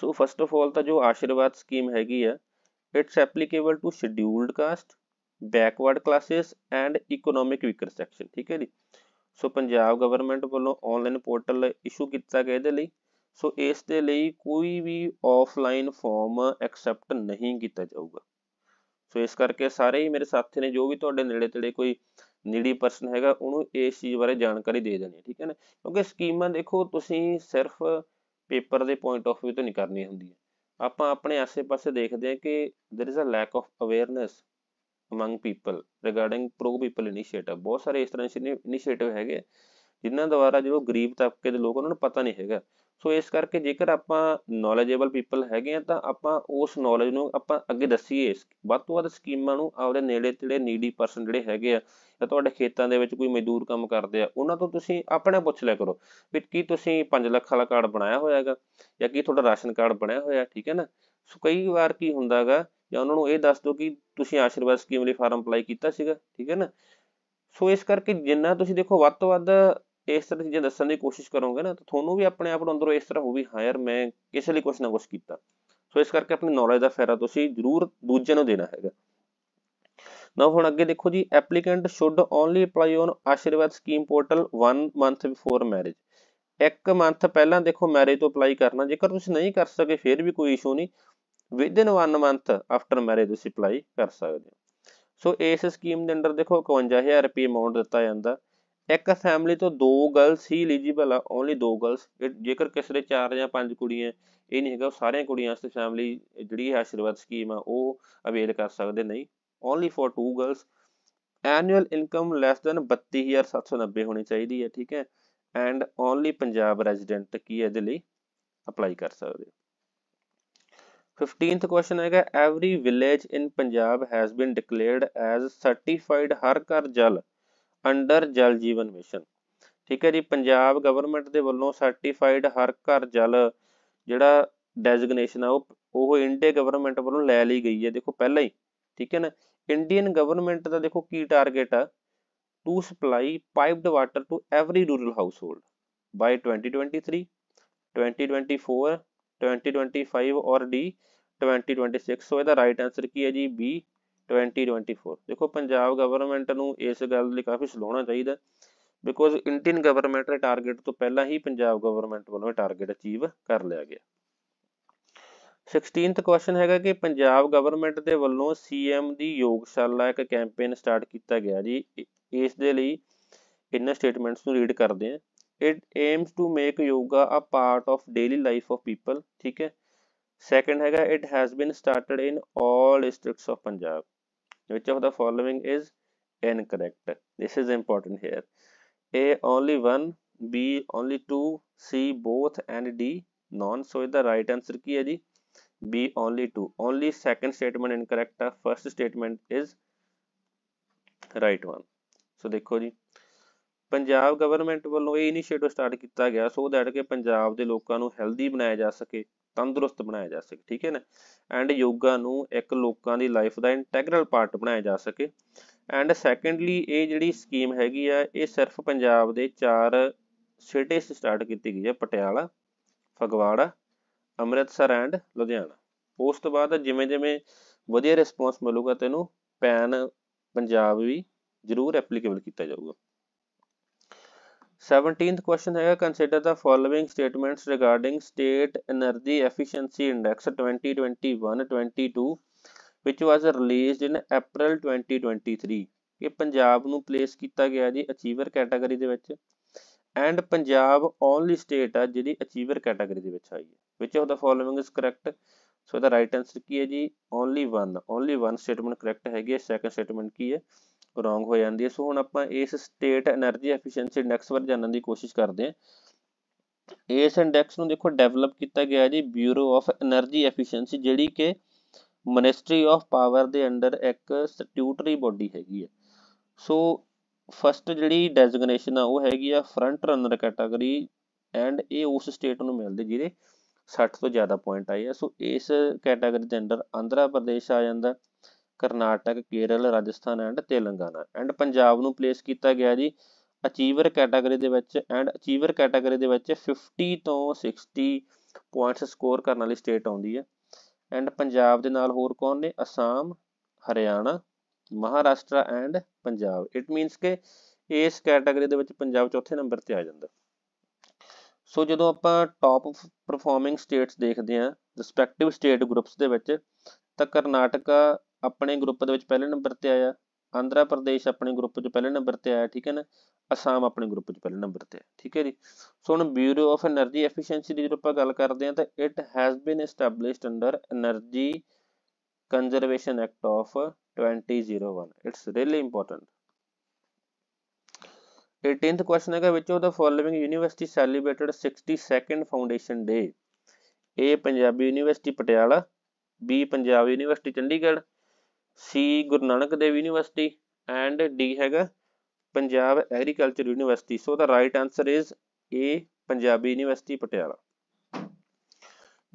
ਸੋ ਫਸਟ ਆਫ ਆਲ ਤਾਂ ਜੋ ਆਸ਼ੀਰਵਾਦ ਸਕੀਮ ਹੈਗੀ ਆ it's applicable to scheduled caste backward classes and economic weaker section ਠੀਕ ਹੈ ਜੀ ਸੋ ਪੰਜਾਬ ਗਵਰਨਮੈਂਟ ਵੱਲੋਂ ਆਨਲਾਈਨ ਪੋਰਟਲ ਇਸ਼ੂ ਕੀਤਾ ਗਿਆ ਇਹਦੇ ਲਈ ਸੋ ਇਸ ਦੇ ਲਈ ਕੋਈ ਵੀ ਆਫਲਾਈਨ ਫਾਰਮ ਐਕਸੈਪਟ ਨਹੀਂ ਕੀਤਾ ਜਾਊਗਾ ਸੋ ਇਸ ਕਰਕੇ ਸਾਰੇ ਹੀ ਮੇਰੇ ਸਾਥੀ ਨੇ ਜੋ ਵੀ ਤੁਹਾਡੇ ਨੇੜੇ ਤੇੜੇ ਕੋਈ ਨੀਡੀ ਪਰਸਨ ਹੈਗਾ ਉਹਨੂੰ ਇਸ ਚੀਜ਼ ਬਾਰੇ ਜਾਣਕਾਰੀ ਦੇ ਦੇਣੀ ਠੀਕ ਹੈ ਨਾ ਕਿਉਂਕਿ ਸਕੀਮਾਂ ਦੇਖੋ ਤੁਸੀਂ ਸਿਰਫ ਪੇਪਰ ਦੇ ਪੁਆਇੰਟ ਆਫ View ਤੋਂ ਨਹੀਂ ਕਰਨੀ ਹੁੰਦੀ ਆਪਾਂ ਆਪਣੇ ਆਸੇ-ਪਾਸੇ ਦੇਖਦੇ ਹਾਂ ਕਿ there is a lack of awareness among people regarding pro people initiative ਬਹੁਤ ਸਾਰੇ ਇਸ ਤਰ੍ਹਾਂ ਦੇ initiative ਹੈਗੇ ਆ, ਜਿੰਨਾਂ ਦੁਆਰਾ ਜੋ ਗ਼ਰੀਬ ਤਬਕੇ ਦੇ ਲੋਕ ਉਹਨਾਂ ਨੂੰ ਪਤਾ ਨੀ ਹੈਗਾ ਸੋ ਇਸ ਕਰਕੇ ਜੇਕਰ ਆਪਾਂ ਨੋਲੇਜੇਬਲ ਪੀਪਲ ਹੈਗੇ ਆ ਤਾਂ ਆਪਾਂ ਉਸ ਨੋਲੇਜ ਨੂੰ ਆਪਾਂ ਅੱਗੇ ਦੱਸੀਏ ਵੱਧ ਤੋਂ ਵੱਧ ਸਕੀਮਾਂ ਨੂੰ ਆਪਦੇ ਨੇੜੇ ਤੇੜੇ ਨੀਡੀ ਪਰਸਨ ਜਿਹੜੇ ਹੈਗੇ ਆ ਜਾਂ ਤੁਹਾਡੇ ਖੇਤਾਂ ਦੇ ਵਿੱਚ ਕੋਈ ਮਜ਼ਦੂਰ ਕੰਮ ਕਰਦੇ ਆ ਉਹਨਾਂ ਤੋਂ ਤੁਸੀਂ ਆਪਣੇ ਪੁੱਛ ਲਿਆ ਕਰੋ ਵੀ ਕੀ ਤੁਸੀਂ 5 ਲੱਖ ਵਾਲਾ ਕਾਰਡ ਬਣਾਇਆ ਹੋਇਆ ਹੈਗਾ ਜਾਂ ਕੀ ਤੁਹਾਡਾ ਰਾਸ਼ਨ ਕਾਰਡ ਬਣਿਆ ਹੋਇਆ ਠੀਕ ਹੈ ਨਾ ਸੋ ਕਈ ਵਾਰ ਕੀ ਹੁੰਦਾ ਹੈਗਾ ਜਾਂ ਉਹਨਾਂ ਨੂੰ ਇਹ ਦੱਸ ਦਿਓ ਕਿ ਤੁਸੀਂ ਆਸ਼ੀਰਵਾਦ ਸਕੀਮ ਲਈ ਫਾਰਮ ਅਪਲਾਈ ਕੀਤਾ ਸੀਗਾ ਠੀਕ ਹੈ ਨਾ ਸੋ ਇਸ ਕਰਕੇ ਜਿੰਨਾ ਤੁਸੀਂ ਦੇਖੋ ਵੱਧ ਤੋਂ ਵੱਧ ਇਸ ਤਰ੍ਹਾਂ ਚੀਜ਼ਾਂ ਦੱਸਣ ਦੀ ਕੋਸ਼ਿਸ਼ ਕਰੋਗੇ ਨਾ ਤਾਂ ਤੁਹਾਨੂੰ ਵੀ ਆਪਣੇ ਆਪ ਨੂੰ ਅੰਦਰੋਂ ਇਸ ਤਰ੍ਹਾਂ ਹੋ ਵੀ ਹਾਂ ਯਾਰ ਮੈਂ ਕਿਸੇ ਲਈ ਕੁਝ ਨਾ ਕੁਝ ਕੀਤਾ ਸੋ ਇਸ ਕਰਕੇ ਆਪਣੀ ਨੌਲੇਜ ਦਾ ਫਾਇਦਾ ਤੁਸੀਂ ਜ਼ਰੂਰ ਦੂਜਿਆਂ ਨੂੰ ਦੇਣਾ ਹੈਗਾ ਨਾ ਹੁਣ ਅੱਗੇ ਦੇਖੋ ਜੀ applicant should only apply on Ashirwad scheme portal 1 month before marriage ਇੱਕ ਮੰਥ ਪਹਿਲਾਂ ਦੇਖੋ ਮੈਰਿਜ ਤੋਂ ਅਪਲਾਈ ਕਰਨਾ ਜੇਕਰ ਤੁਸੀਂ ਨਹੀਂ ਕਰ ਸਕੇ ਫਿਰ ਵੀ ਕੋਈ ਇਸ਼ੂ ਨਹੀਂ within 1 month after marriage ਤੁਸੀਂ ਅਪਲਾਈ ਕਰ ਸਕਦੇ ਹੋ ਸੋ ਇਸ ਸਕੀਮ ਦੇ ਅੰਦਰ ਦੇਖੋ 51000 ਰੁਪਏ ਅਮਾਉਂਟ ਦਿੱਤਾ ਜਾਂਦਾ ਇੱਕ ਫੈਮਿਲੀ ਤੋਂ ਦੋ ਗਰਲਸ ਹੀ ਐਲੀਜੀਬਲ ਆ ਓਨਲੀ ਦੋ ਗਰਲਸ ਜੇਕਰ ਕਿਸੇ ਦੇ ਚਾਰ ਜਾਂ ਪੰਜ ਕੁੜੀਆਂ ਇਹ ਨਹੀਂ ਹੈਗਾ ਸਾਰੀਆਂ ਕੁੜੀਆਂ ਵਾਸਤੇ ਫੈਮਿਲੀ ਜਿਹੜੀ ਹੈ ਆਸ਼ੀਰਵਾਦ ਸਕੀਮ ਆ ਉਹ ਅਵੇਲ ਕਰ ਸਕਦੇ ਨਹੀਂ only for two girls annual income less than 32790 ਹੋਣੀ ਚਾਹੀਦੀ ਹੈ ਠੀਕ ਹੈ ਐਂਡ ਓਨਲੀ ਪੰਜਾਬ ਰੈਜ਼ੀਡੈਂਟ ਕੀ ਇਹਦੇ ਲਈ ਅਪਲਾਈ ਕਰ ਸਕਦੇ 15th ਕੁਐਸਚਨ ਹੈਗਾ every village in Punjab has been declared as certified Har Ghar Jal under ਜਲ ਜੀਵਨ ਮਿਸ਼ਨ ਠੀਕ ਹੈ ਜੀ ਪੰਜਾਬ ਗਵਰਨਮੈਂਟ ਦੇ ਵੱਲੋਂ ਸਰਟੀਫਾਈਡ ਹਰ ਘਰ ਜਲ ਜਿਹੜਾ ਡੈਜ਼ਿਗਨੇਸ਼ਨ ਆ ਉਹ ਉਹ ਇੰਡੀਆ ਗਵਰਨਮੈਂਟ ਵੱਲੋਂ ਲੈ ਲਈ ਗਈ ਹੈ ਦੇਖੋ ਪਹਿਲਾਂ ਹੀ ਠੀਕ ਹੈ ਨਾ ਇੰਡੀਅਨ ਗਵਰਨਮੈਂਟ ਦਾ ਦੇਖੋ ਕੀ ਟਾਰਗੇਟ ਆ to supply piped water to every rural household by 2023 2024 2025 ਔਰ ਡੀ 2026 ਸੋ ਇਹਦਾ ਰਾਈਟ ਆਨਸਰ ਕੀ ਹੈ ਜੀ ਬੀ 2024 ਦੇਖੋ ਪੰਜਾਬ ਗਵਰਨਮੈਂਟ ਨੂੰ ਇਸ ਗੱਲ ਲਈ ਕਾਫੀ ਸਲਾਉਣਾ ਚਾਹੀਦਾ ਬਿਕੋਜ਼ ਇੰਡੀਅਨ ਗਵਰਨਮੈਂਟ ਦੇ ਟਾਰਗੇਟ ਤੋਂ ਪਹਿਲਾਂ ਹੀ ਪੰਜਾਬ ਗਵਰਨਮੈਂਟ ਵੱਲੋਂ ਟਾਰਗੇਟ ਅਚੀਵ ਕਰ ਲਿਆ ਗਿਆ 16th ਕੁਐਸਚਨ ਹੈਗਾ ਕਿ ਪੰਜਾਬ ਗਵਰਨਮੈਂਟ ਦੇ ਵੱਲੋਂ ਸੀਐਮ ਦੀ ਯੋਗਸ਼ਾਲਾ ਇੱਕ ਕੈਂਪੇਨ ਸਟਾਰਟ ਕੀਤਾ ਗਿਆ ਜੀ ਇਸ ਦੇ ਲਈ ਇਹਨਾਂ ਸਟੇਟਮੈਂਟਸ ਨੂੰ ਰੀਡ ਕਰਦੇ ਆ it aims to make yoga a part of daily life of people ਠੀਕ ਹੈ ਸੈਕੰਡ ਹੈਗਾ it has been started in all districts of Punjab which of the following is incorrect this is important here a only one b only two c both and d none so the right answer ki hai ji b only two only second statement incorrect the first statement is right one so dekho ji Punjab government ਵੱਲੋਂ ਇਹ initiative start ਕੀਤਾ ਗਿਆ so that ਕਿ ਪੰਜਾਬ ਦੇ ਲੋਕਾਂ ਨੂੰ healthy ਬਣਾਇਆ ਜਾ ਸਕੇ ਤੰਦਰੁਸਤ ਬਣਾਇਆ ਜਾ ਸਕੇ ਠੀਕ ਹੈ ਨਾ ਐਂਡ ਯੋਗਾ ਨੂੰ ਇੱਕ ਲੋਕਾਂ ਦੀ ਲਾਈਫ ਦਾ ਇੰਟੈਗਰਲ ਪਾਰਟ ਬਣਾਇਆ ਜਾ ਸਕੇ ਐਂਡ ਸੈਕੰਡਲੀ ਇਹ ਜਿਹੜੀ ਸਕੀਮ ਹੈਗੀ ਆ ਇਹ ਸਿਰਫ ਪੰਜਾਬ ਦੇ ਚਾਰ ਸਿਟੀਸ ਸਟਾਰਟ ਕੀਤੀ ਗਈ ਹੈ ਪਟਿਆਲਾ ਫਗਵਾੜਾ ਅੰਮ੍ਰਿਤਸਰ ਐਂਡ ਲੁਧਿਆਣਾ ਉਸ ਤੋਂ ਬਾਅਦ ਜਿਵੇਂ ਜਿਵੇਂ ਵਧੀਆ ਰਿਸਪੌਂਸ ਮਿਲੂਗਾ ਤੈਨੂੰ ਪੈਨ ਪੰਜਾਬ ਵੀ ਜ਼ਰੂਰ ਐਪਲੀਕੇਬਲ ਕੀਤਾ ਜਾਊਗਾ seventeenth question ਹੈਗਾ consider the following statements regarding state energy efficiency index twenty twenty one twenty two which was released in April twenty twenty three ਇਹ ਪੰਜਾਬ ਨੂੰ ਪਲੇਸ ਕੀਤਾ ਗਿਆ ਜੀ ਅਚੀਵਰ ਕੈਟਾਗਰੀ ਦੇ ਵਿੱਚ ਐਂਡ ਪੰਜਾਬ ਓਨਲੀ ਸਟੇਟ ਆ ਜਿਹੜੀ ਅਚੀਵਰ ਕੈਟਾਗਰੀ ਦੇ ਵਿੱਚ ਆਈ ਹੈ which of the following is correct ਸੋ ਇਹਦਾ ਰਾਈਟ ਆਨਸਰ ਕੀ ਹੈ ਜੀ ਓਨਲੀ 1 ਓਨਲੀ 1 ਸਟੇਟਮੈਂਟ ਕਰੈਕਟ ਹੈਗੀ ਹੈ ਸੈਕੰਡ ਸਟੇਟਮੈਂਟ ਕੀ ਹੈ ਰੋਂਗ ਹੋ ਜਾਂਦੀ ਹੈ ਸੋ ਹੁਣ ਆਪਾਂ ਇਸ ਸਟੇਟ એનર્ਜੀ ਐਫੀਸ਼ੀਐਂਸੀ ਇੰਡੈਕਸ ਬਾਰੇ ਜਾਣਨ ਦੀ ਕੋਸ਼ਿਸ਼ ਕਰਦੇ ਹਾਂ ਇਸ ਇੰਡੈਕਸ ਨੂੰ ਦੇਖੋ ਡਿਵੈਲਪ ਕੀਤਾ ਗਿਆ ਜੀ ਬਿਊਰੋ ਆਫ એનર્ਜੀ ਐਫੀਸ਼ੀਐਂਸੀ ਜਿਹੜੀ ਕਿ ਮਿਨਿਸਟਰੀ ਆਫ ਪਾਵਰ ਦੇ ਅੰਡਰ ਇੱਕ ਸਟੈਟਿਊਟਰੀ ਬੋਡੀ ਹੈਗੀ ਹੈ ਸੋ ਫਸਟ ਜਿਹੜੀ ਡੈਜ਼ਿਗਨੇਸ਼ਨ ਆ ਉਹ ਹੈਗੀ ਆ ਫਰੰਟ ਰਨਰ ਕੈਟਾਗਰੀ ਐਂਡ ਇਹ ਉਸ ਸਟੇਟ ਨੂੰ ਮਿਲਦੀ ਜਿਹਦੇ 60 ਤੋਂ ਜ਼ਿਆਦਾ ਪੁਆਇੰਟ ਆਏ ਆ ਸੋ ਇਸ ਕੈਟਾਗਰੀ ਦੇ ਅੰਡਰ ਆਂਧਰਾ ਪ੍ਰਦੇਸ਼ ਆ ਜਾਂਦਾ ਕਰਨਾਟਕ, ਕੇਰਲ, ਰਾਜਸਥਾਨ ਐਂਡ ਤੇਲੰਗਾਨਾ ਐਂਡ ਪੰਜਾਬ ਨੂੰ ਪਲੇਸ ਕੀਤਾ ਗਿਆ ਜੀ ਅਚੀਵਰ ਕੈਟਾਗਰੀ ਦੇ ਵਿੱਚ ਐਂਡ ਅਚੀਵਰ ਕੈਟਾਗਰੀ ਦੇ ਵਿੱਚ 50 ਤੋਂ 60 ਪੁਆਇੰਟਸ ਸਕੋਰ ਕਰਨ ਵਾਲੀ ਸਟੇਟ ਆਉਂਦੀ ਹੈ ਐਂਡ ਪੰਜਾਬ ਦੇ ਨਾਲ ਹੋਰ ਕੌਣ ਨੇ Assam Haryana, Maharashtra and Punjab it means ਕਿ ਇਸ ਕੈਟਾਗਰੀ ਦੇ ਵਿੱਚ ਪੰਜਾਬ ਚੌਥੇ ਨੰਬਰ ਤੇ ਆ ਜਾਂਦਾ ਸੋ ਜਦੋਂ ਆਪਾਂ ਟਾਪ ਪਰਫਾਰਮਿੰਗ ਸਟੇਟਸ ਦੇਖਦੇ ਹਾਂ ਰਿਸਪੈਕਟਿਵ ਸਟੇਟ ਗਰੁੱਪਸ ਦੇ ਵਿੱਚ ਤਾਂ ਕਰਨਾਟਕਾ ਆਪਣੇ ਗਰੁੱਪ ਦੇ ਵਿੱਚ ਪਹਿਲੇ ਨੰਬਰ ਤੇ ਆਇਆ ਆਂਧਰਾ ਪ੍ਰਦੇਸ਼ ਆਪਣੇ ਗਰੁੱਪ 'ਚ ਪਹਿਲੇ ਨੰਬਰ ਤੇ ਆਇਆ ਠੀਕ ਹੈ ਨਾ ਅਸਾਮ ਆਪਣੇ ਗਰੁੱਪ 'ਚ ਪਹਿਲੇ ਨੰਬਰ ਤੇ ਆਇਆ ਠੀਕ ਹੈ ਜੀ ਸੋ ਹੁਣ ਬਿਊਰੋ ਆਫ એનર્ਜੀ ਐਫੀਸ਼ੀਐਂਸੀ ਦੀ ਜਦੋਂ ਆਪਾਂ ਗੱਲ ਕਰਦੇ ਆ ਤਾਂ it has been established under energy conservation act of 2001 it's really important 18th question ਹੈਗਾ which of the following university celebrated 62nd foundation day A Punjabi university Patiala B Punjab university Chandigarh C Guru Nanak Dev university and D ਹੈਗਾ Punjab agriculture university so the right answer is A Punjabi university Patiala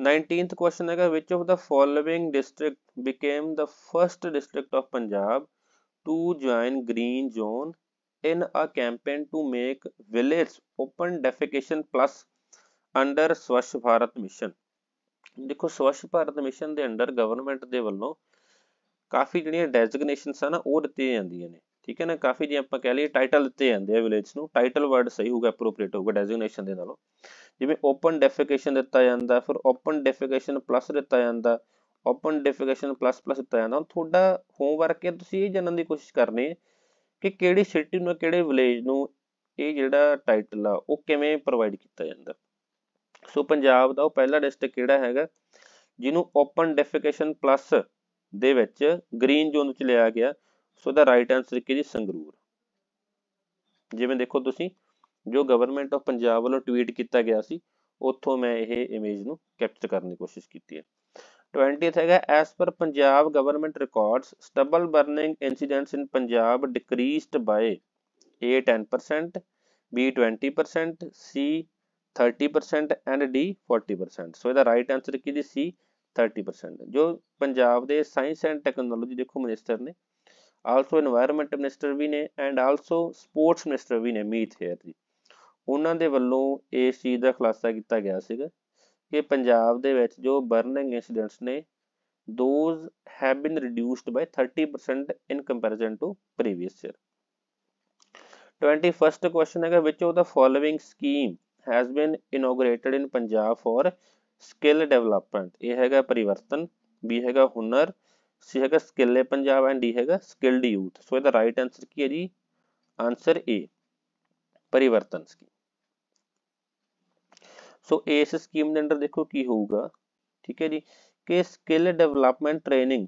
19th question ਹੈਗਾ which of the following district became the first district of Punjab to join green zone in a campaign to make villages open defecation plus under Swachh Bharat mission ਦੇਖੋ Swachh Bharat mission ਦੇ under government ਦੇ ਵੱਲੋਂ ਕਾਫੀ ਜਿਹੜੀਆਂ ਡੈਜ਼ਿਗਨੇਸ਼ਨਸ ਆ ਨਾ ਉਹ ਦਿੱਤੀਆਂ ਜਾਂਦੀਆਂ ਨੇ ਠੀਕ ਹੈ ਨਾ ਕਾਫੀ ਜੇ ਆਪਾਂ ਕਹਿ ਲਈਏ ਟਾਈਟਲ ਦਿੱਤੇ ਜਾਂਦੇ ਆ ਵਿਲੇਜ ਨੂੰ ਟਾਈਟਲ ਵਰਡ ਸਹੀ ਹੋਊਗਾ ਅਪਰੋਪਰੀਏਟ ਹੋਊਗਾ ਡੈਜ਼ਿਗਨੇਸ਼ਨ ਦੇ ਨਾਲੋਂ ਜਿਵੇਂ ਓਪਨ ਡੈਫੀਕੇਸ਼ਨ ਦਿੱਤਾ ਜਾਂਦਾ ਫਿਰ ਓਪਨ ਡੈਫੀਕੇਸ਼ਨ ਪਲੱਸ ਦਿੱਤਾ ਜਾਂਦਾ ਓਪਨ ਡੈਫੀਕੇਸ਼ਨ ਪਲੱਸ ਪਲੱਸ ਦਿੱਤਾ ਜਾਂਦਾ ਹੁਣ ਤੁਹਾਡਾ ਹੋਮਵਰਕ ਹੈ ਤੁਸੀਂ ਇਹ ਜਾਣਨ ਦੀ ਕੋਸ਼ਿਸ਼ ਕਰਨੀ ਹੈ ਕਿ ਕਿਹੜੀ ਸਿਟੀ ਨੂੰ ਕਿਹੜੇ ਵਿਲੇਜ ਨੂੰ ਇਹ ਜਿਹੜਾ ਟਾਈਟਲ ਆ ਉਹ ਕਿਵੇਂ ਪ੍ਰੋਵਾਈਡ ਕੀਤਾ ਜਾਂਦਾ ਸੋ ਪੰਜਾਬ ਦਾ ਉਹ ਪਹਿਲਾ ਡਿਸਟ੍ਰਿਕਟ ਕਿਹੜਾ ਹੈਗਾ ਜਿਹਨੂੰ ਓਪਨ ਡੈਫੀਕੇਸ਼ਨ ਪਲੱਸ ਦੇ ਵਿੱਚ ਗ੍ਰੀਨ ਜ਼ੋਨ ਵਿੱਚ ਲਿਆ ਗਿਆ ਸੋ ਦਾ ਰਾਈਟ ਆਨਸਰ ਕੀ ਜੀ ਸੰਗਰੂਰ ਜਿਵੇਂ ਦੇਖੋ ਤੁਸੀਂ ਜੋ ਗਵਰਨਮੈਂਟ ਆਫ ਪੰਜਾਬ ਵੱਲੋਂ ਟਵੀਟ ਕੀਤਾ ਗਿਆ ਸੀ ਉੱਥੋਂ ਮੈਂ ਇਹ ਇਮੇਜ ਨੂੰ ਕੈਪਚਰ ਕਰਨ ਦੀ ਕੋਸ਼ਿਸ਼ ਕੀਤੀ ਹੈ 20th ਹੈਗਾ as per Punjab government records stubble burning incidents in Punjab decreased by A 10% B 20% C 30% and D 40% so ਇਹਦਾ ਰਾਈਟ ਆਨਸਰ ਕੀ ਜੀ ਸੀ 30% ਜੋ ਪੰਜਾਬ ਦੇ ਸਾਇੰਸ ਐਂਡ ਟੈਕਨੋਲੋਜੀ ਦੇਖੋ ਮਿਨਿਸਟਰ ਨੇ ਆਲਸੋ এনवायरमेंट ਮਿਨਿਸਟਰ ਵੀ ਨੇ ਐਂਡ ਆਲਸੋ ਸਪੋਰਟਸ ਮਿਨਿਸਟਰ ਵੀ ਨੇ ਮੀਤ ਹੈ ਜੀ ਉਹਨਾਂ ਦੇ ਵੱਲੋਂ ਇਹ ਚੀਜ਼ ਦਾ ਖੁਲਾਸਾ ਕੀਤਾ ਗਿਆ ਸੀਗਾ ਕਿ ਪੰਜਾਬ ਦੇ ਵਿੱਚ ਜੋ ਬਰਨਿੰਗ ਇਨਸੀਡੈਂਟਸ ਨੇ those have been reduced by 30% in comparison to previous year 21st question ਹੈਗਾ which of the following scheme has been inaugurated in Punjab for skill development A हैगा परिवर्तन बी हैगा हुनर सी हैगा स्किल है पंजाब एंड डी हैगा skilled youth so ਇਹਦਾ right answer ਕੀ ਹੈ ਜੀ ਆਨਸਰ ਏ परिवर्तन स्कीम ਸੋ ਇਸ ਸਕੀਮ ਦੇ ਅੰਡਰ ਦੇਖੋ ਕੀ ਹੋਊਗਾ ਠੀਕ ਹੈ ਜੀ ਕਿ skill development training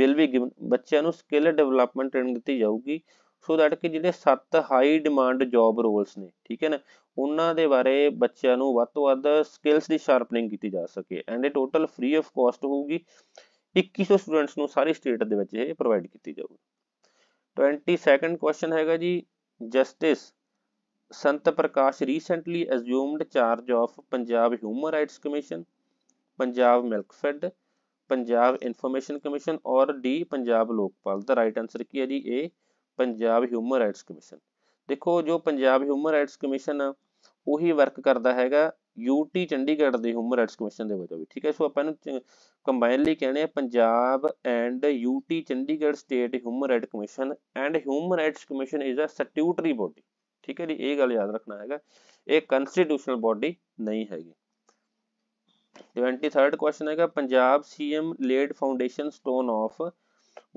will be given ਬੱਚਿਆਂ ਨੂੰ ਸਕਿੱਲ ਡਿਵੈਲਪਮੈਂਟ ਟ੍ਰੇਨਿੰਗ ਦਿੱਤੀ ਜਾਊਗੀ ਸੋ ਦੈਟ ਕਿ ਜਿਹੜੇ ਸੱਤ ਹਾਈ ਡਿਮਾਂਡ ਜੌਬ ਰੋਲਸ ਨੇ ਠੀਕ ਹੈ ਨਾ ਉਹਨਾਂ ਦੇ ਬਾਰੇ ਬੱਚਿਆਂ ਨੂੰ ਵੱਧ ਤੋਂ ਵੱਧ ਸਕਿੱਲਸ ਦੀ ਸ਼ਾਰਪਨਿੰਗ ਕੀਤੀ ਜਾ ਸਕੇ ਐਂਡ ਇਹ ਟੋਟਲ ਫ੍ਰੀ ਆਫ ਕਾਸਟ ਹੋਊਗੀ 2100 ਸਟੂਡੈਂਟਸ ਨੂੰ ਸਾਰੀ ਸਟੇਟ ਦੇ ਵਿੱਚ ਇਹ ਪ੍ਰੋਵਾਈਡ ਕੀਤੀ ਜਾਊਗੀ 22nd ਕੁਐਸਚਨ ਹੈਗਾ ਜੀ justice Sant Prakash recently assumed charge of Punjab human rights commission Punjab milkfed Punjab information commission or D Punjab Lokpal the right answer ਕੀ ਹੈ ਜੀ A Punjab human rights commission ਦੇਖੋ ਜੋ ਪੰਜਾਬ ਹਿਊਮਨ ਰਾਈਟਸ ਕਮਿਸ਼ਨ ਆ ਉਹੀ ਵਰਕ ਕਰਦਾ ਹੈਗਾ ਯੂਟੀ ਚੰਡੀਗੜ੍ਹ ਦੇ ਹਿਊਮਨ ਰਾਈਟਸ ਕਮਿਸ਼ਨ ਦੇ ਵਜੋਂ ਵੀ ਠੀਕ ਹੈ ਸੋ ਆਪਾਂ ਇਹਨੂੰ ਕੰਬਾਈਨਲੀ ਕਹਿੰਦੇ ਆ Punjab and UT Chandigarh state human right commission and human rights commission is a statutory body ਠੀਕ ਹੈ ਜੀ ਇਹ ਗੱਲ ਯਾਦ ਰੱਖਣਾ ਹੈਗਾ ਇਹ ਕਨਸਟੀਟਿਊਸ਼ਨਲ ਬੋਡੀ ਨਹੀਂ ਹੈਗੀ 23rd ਕੁਐਸਚਨ ਹੈਗਾ Punjab CM laid foundation stone of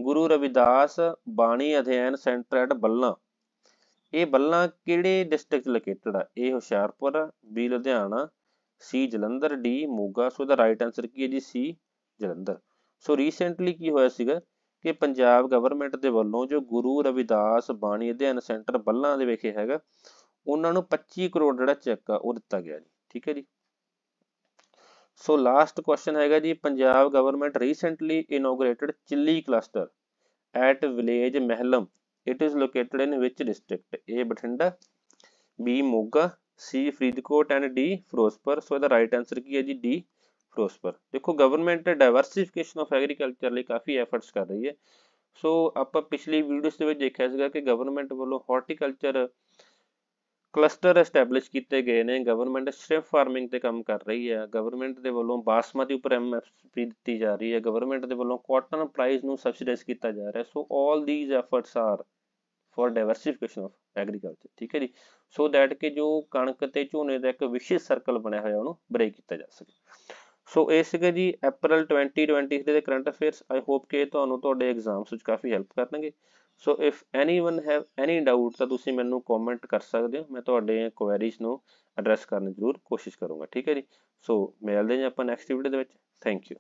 Guru Ravidas Bani Adhyayan centre at ਬੱਲਾ ਇਹ ਬੱਲਾ ਕਿਹੜੇ ਡਿਸਟ੍ਰਿਕਟ ਲੋਕੇਟਡ ਆ ਇਹ ਹੁਸ਼ਿਆਰਪੁਰ ਆ B Ludhiana C Jalandhar D Moga so the right answer ਕੀ ਹੈ ਜੀ ਸੀ ਜਲੰਧਰ ਸੋ ਰੀਸੈਂਟਲੀ ਕੀ ਹੋਇਆ ਸੀਗਾ ਕਿ ਪੰਜਾਬ ਗਵਰਨਮੈਂਟ ਦੇ ਵੱਲੋਂ ਜੋ ਗੁਰੂ ਰਵਿਦਾਸ ਬਾਣੀ ਅਧਿਐਨ ਸੈਂਟਰ ਬੱਲਾ ਦੇ ਵਿਖੇ ਹੈਗਾ ਉਹਨਾਂ ਨੂੰ 25 ਕਰੋੜ ਜਿਹੜਾ ਚੈੱਕ ਆ ਉਹ ਦਿੱਤਾ ਗਿਆ ਜੀ ਠੀਕ ਹੈ ਜੀ ਸੋ ਲਾਸਟ ਕੁਐਸਚਨ ਹੈਗਾ ਜੀ Punjab government recently inaugurated chilli cluster at village Mahilam it is located in which district A Bathinda B Moga C Faridkot and D Ferozepur so ਇਹਦਾ ਰਾਈਟ ਆਨਸਰ ਕੀ ਹੈ ਜੀ ਡੀ ਫਿਰੋਜ਼ਪੁਰ ਦੇਖੋ ਗਵਰਨਮੈਂਟ ਡਾਈਵਰਸਿਫਿਕੇਸ਼ਨ ਆਫ ਐਗਰੀਕਲਚਰ ਲਈ ਕਾਫੀ ਐਫਰਟਸ ਕਰ ਰਹੀ ਹੈ ਸੋ ਆਪਾਂ ਪਿਛਲੀ ਵੀਡੀਓਸ ਦੇ ਵਿੱਚ ਦੇਖਿਆ ਸੀਗਾ ਕਿ ਗਵਰਨਮੈਂਟ ਵੱਲੋਂ ਹਾਰਟੀਕਲਚਰ ਕਲਸਟਰ ਐਸਟੈਬਲਿਸ਼ ਕੀਤੇ ਗਏ ਨੇ ਗਵਰਨਮੈਂਟ ਸ਼੍ਰਿੰਪ ਫਾਰਮਿੰਗ ਤੇ ਕੰਮ ਕਰ ਰਹੀ ਹੈ ਗਵਰਨਮੈਂਟ ਦੇ ਵੱਲੋਂ ਬਾਸਮਤੀ ਉੱਪਰ ਐਮਐਸਪੀ ਦਿੱਤੀ ਜਾ ਰਹੀ ਹੈ ਗਵਰਨਮੈਂਟ ਦੇ ਵੱਲੋਂ ਕਾਟਨ ਪ੍ਰਾਈਸ ਨੂੰ ਸਬਸਿਡਾਈਜ਼ ਕੀਤਾ ਜਾ ਰਿਹਾ so all these efforts are for diversification of agriculture ਠੀਕ ਹੈ ਜੀ ਸੋ ਥੈਟ ਕਿ ਜੋ ਕਣਕ ਤੇ ਝੋਨੇ ਦਾ ਇੱਕ ਵਿਸ਼ੇਸ਼ ਸਰਕਲ ਬਣਿਆ ਹੋਇਆ ਉਹਨੂੰ ਬ੍ਰੇਕ ਕੀਤਾ ਜਾ ਸਕੇ ਸੋ ਇਹ ਸੀਗਾ ਜੀ ਅਪ੍ਰੈਲ 2023 ਦੇ ਕਰੰਟ ਅਫੇਅਰਸ ਆਈ ਹੋਪ ਕਿ ਤੁਹਾਨੂੰ ਤੁਹਾਡੇ ਐਗਜ਼ਾਮਸ ਵਿੱਚ ਕਾਫੀ ਹੈਲਪ ਕਰਨਗੇ so if anyone have any doubt ਤਾਂ ਤੁਸੀਂ ਮੈਨੂੰ ਕਮੈਂਟ ਕਰ ਸਕਦੇ ਹੋ ਮੈਂ ਤੁਹਾਡੇ ਕੁਐਰੀਜ਼ ਨੂੰ ਐਡਰੈਸ ਕਰਨ ਦੀ ਜ਼ਰੂਰ ਕੋਸ਼ਿਸ਼ ਕਰੂੰਗਾ ਠੀਕ ਹੈ ਜੀ ਸੋ ਮਿਲਦੇ ਹਾਂ ਆਪਾਂ ਨੈਕਸਟ ਵੀਡੀਓ ਦੇ ਵਿੱਚ ਥੈਂਕ ਯੂ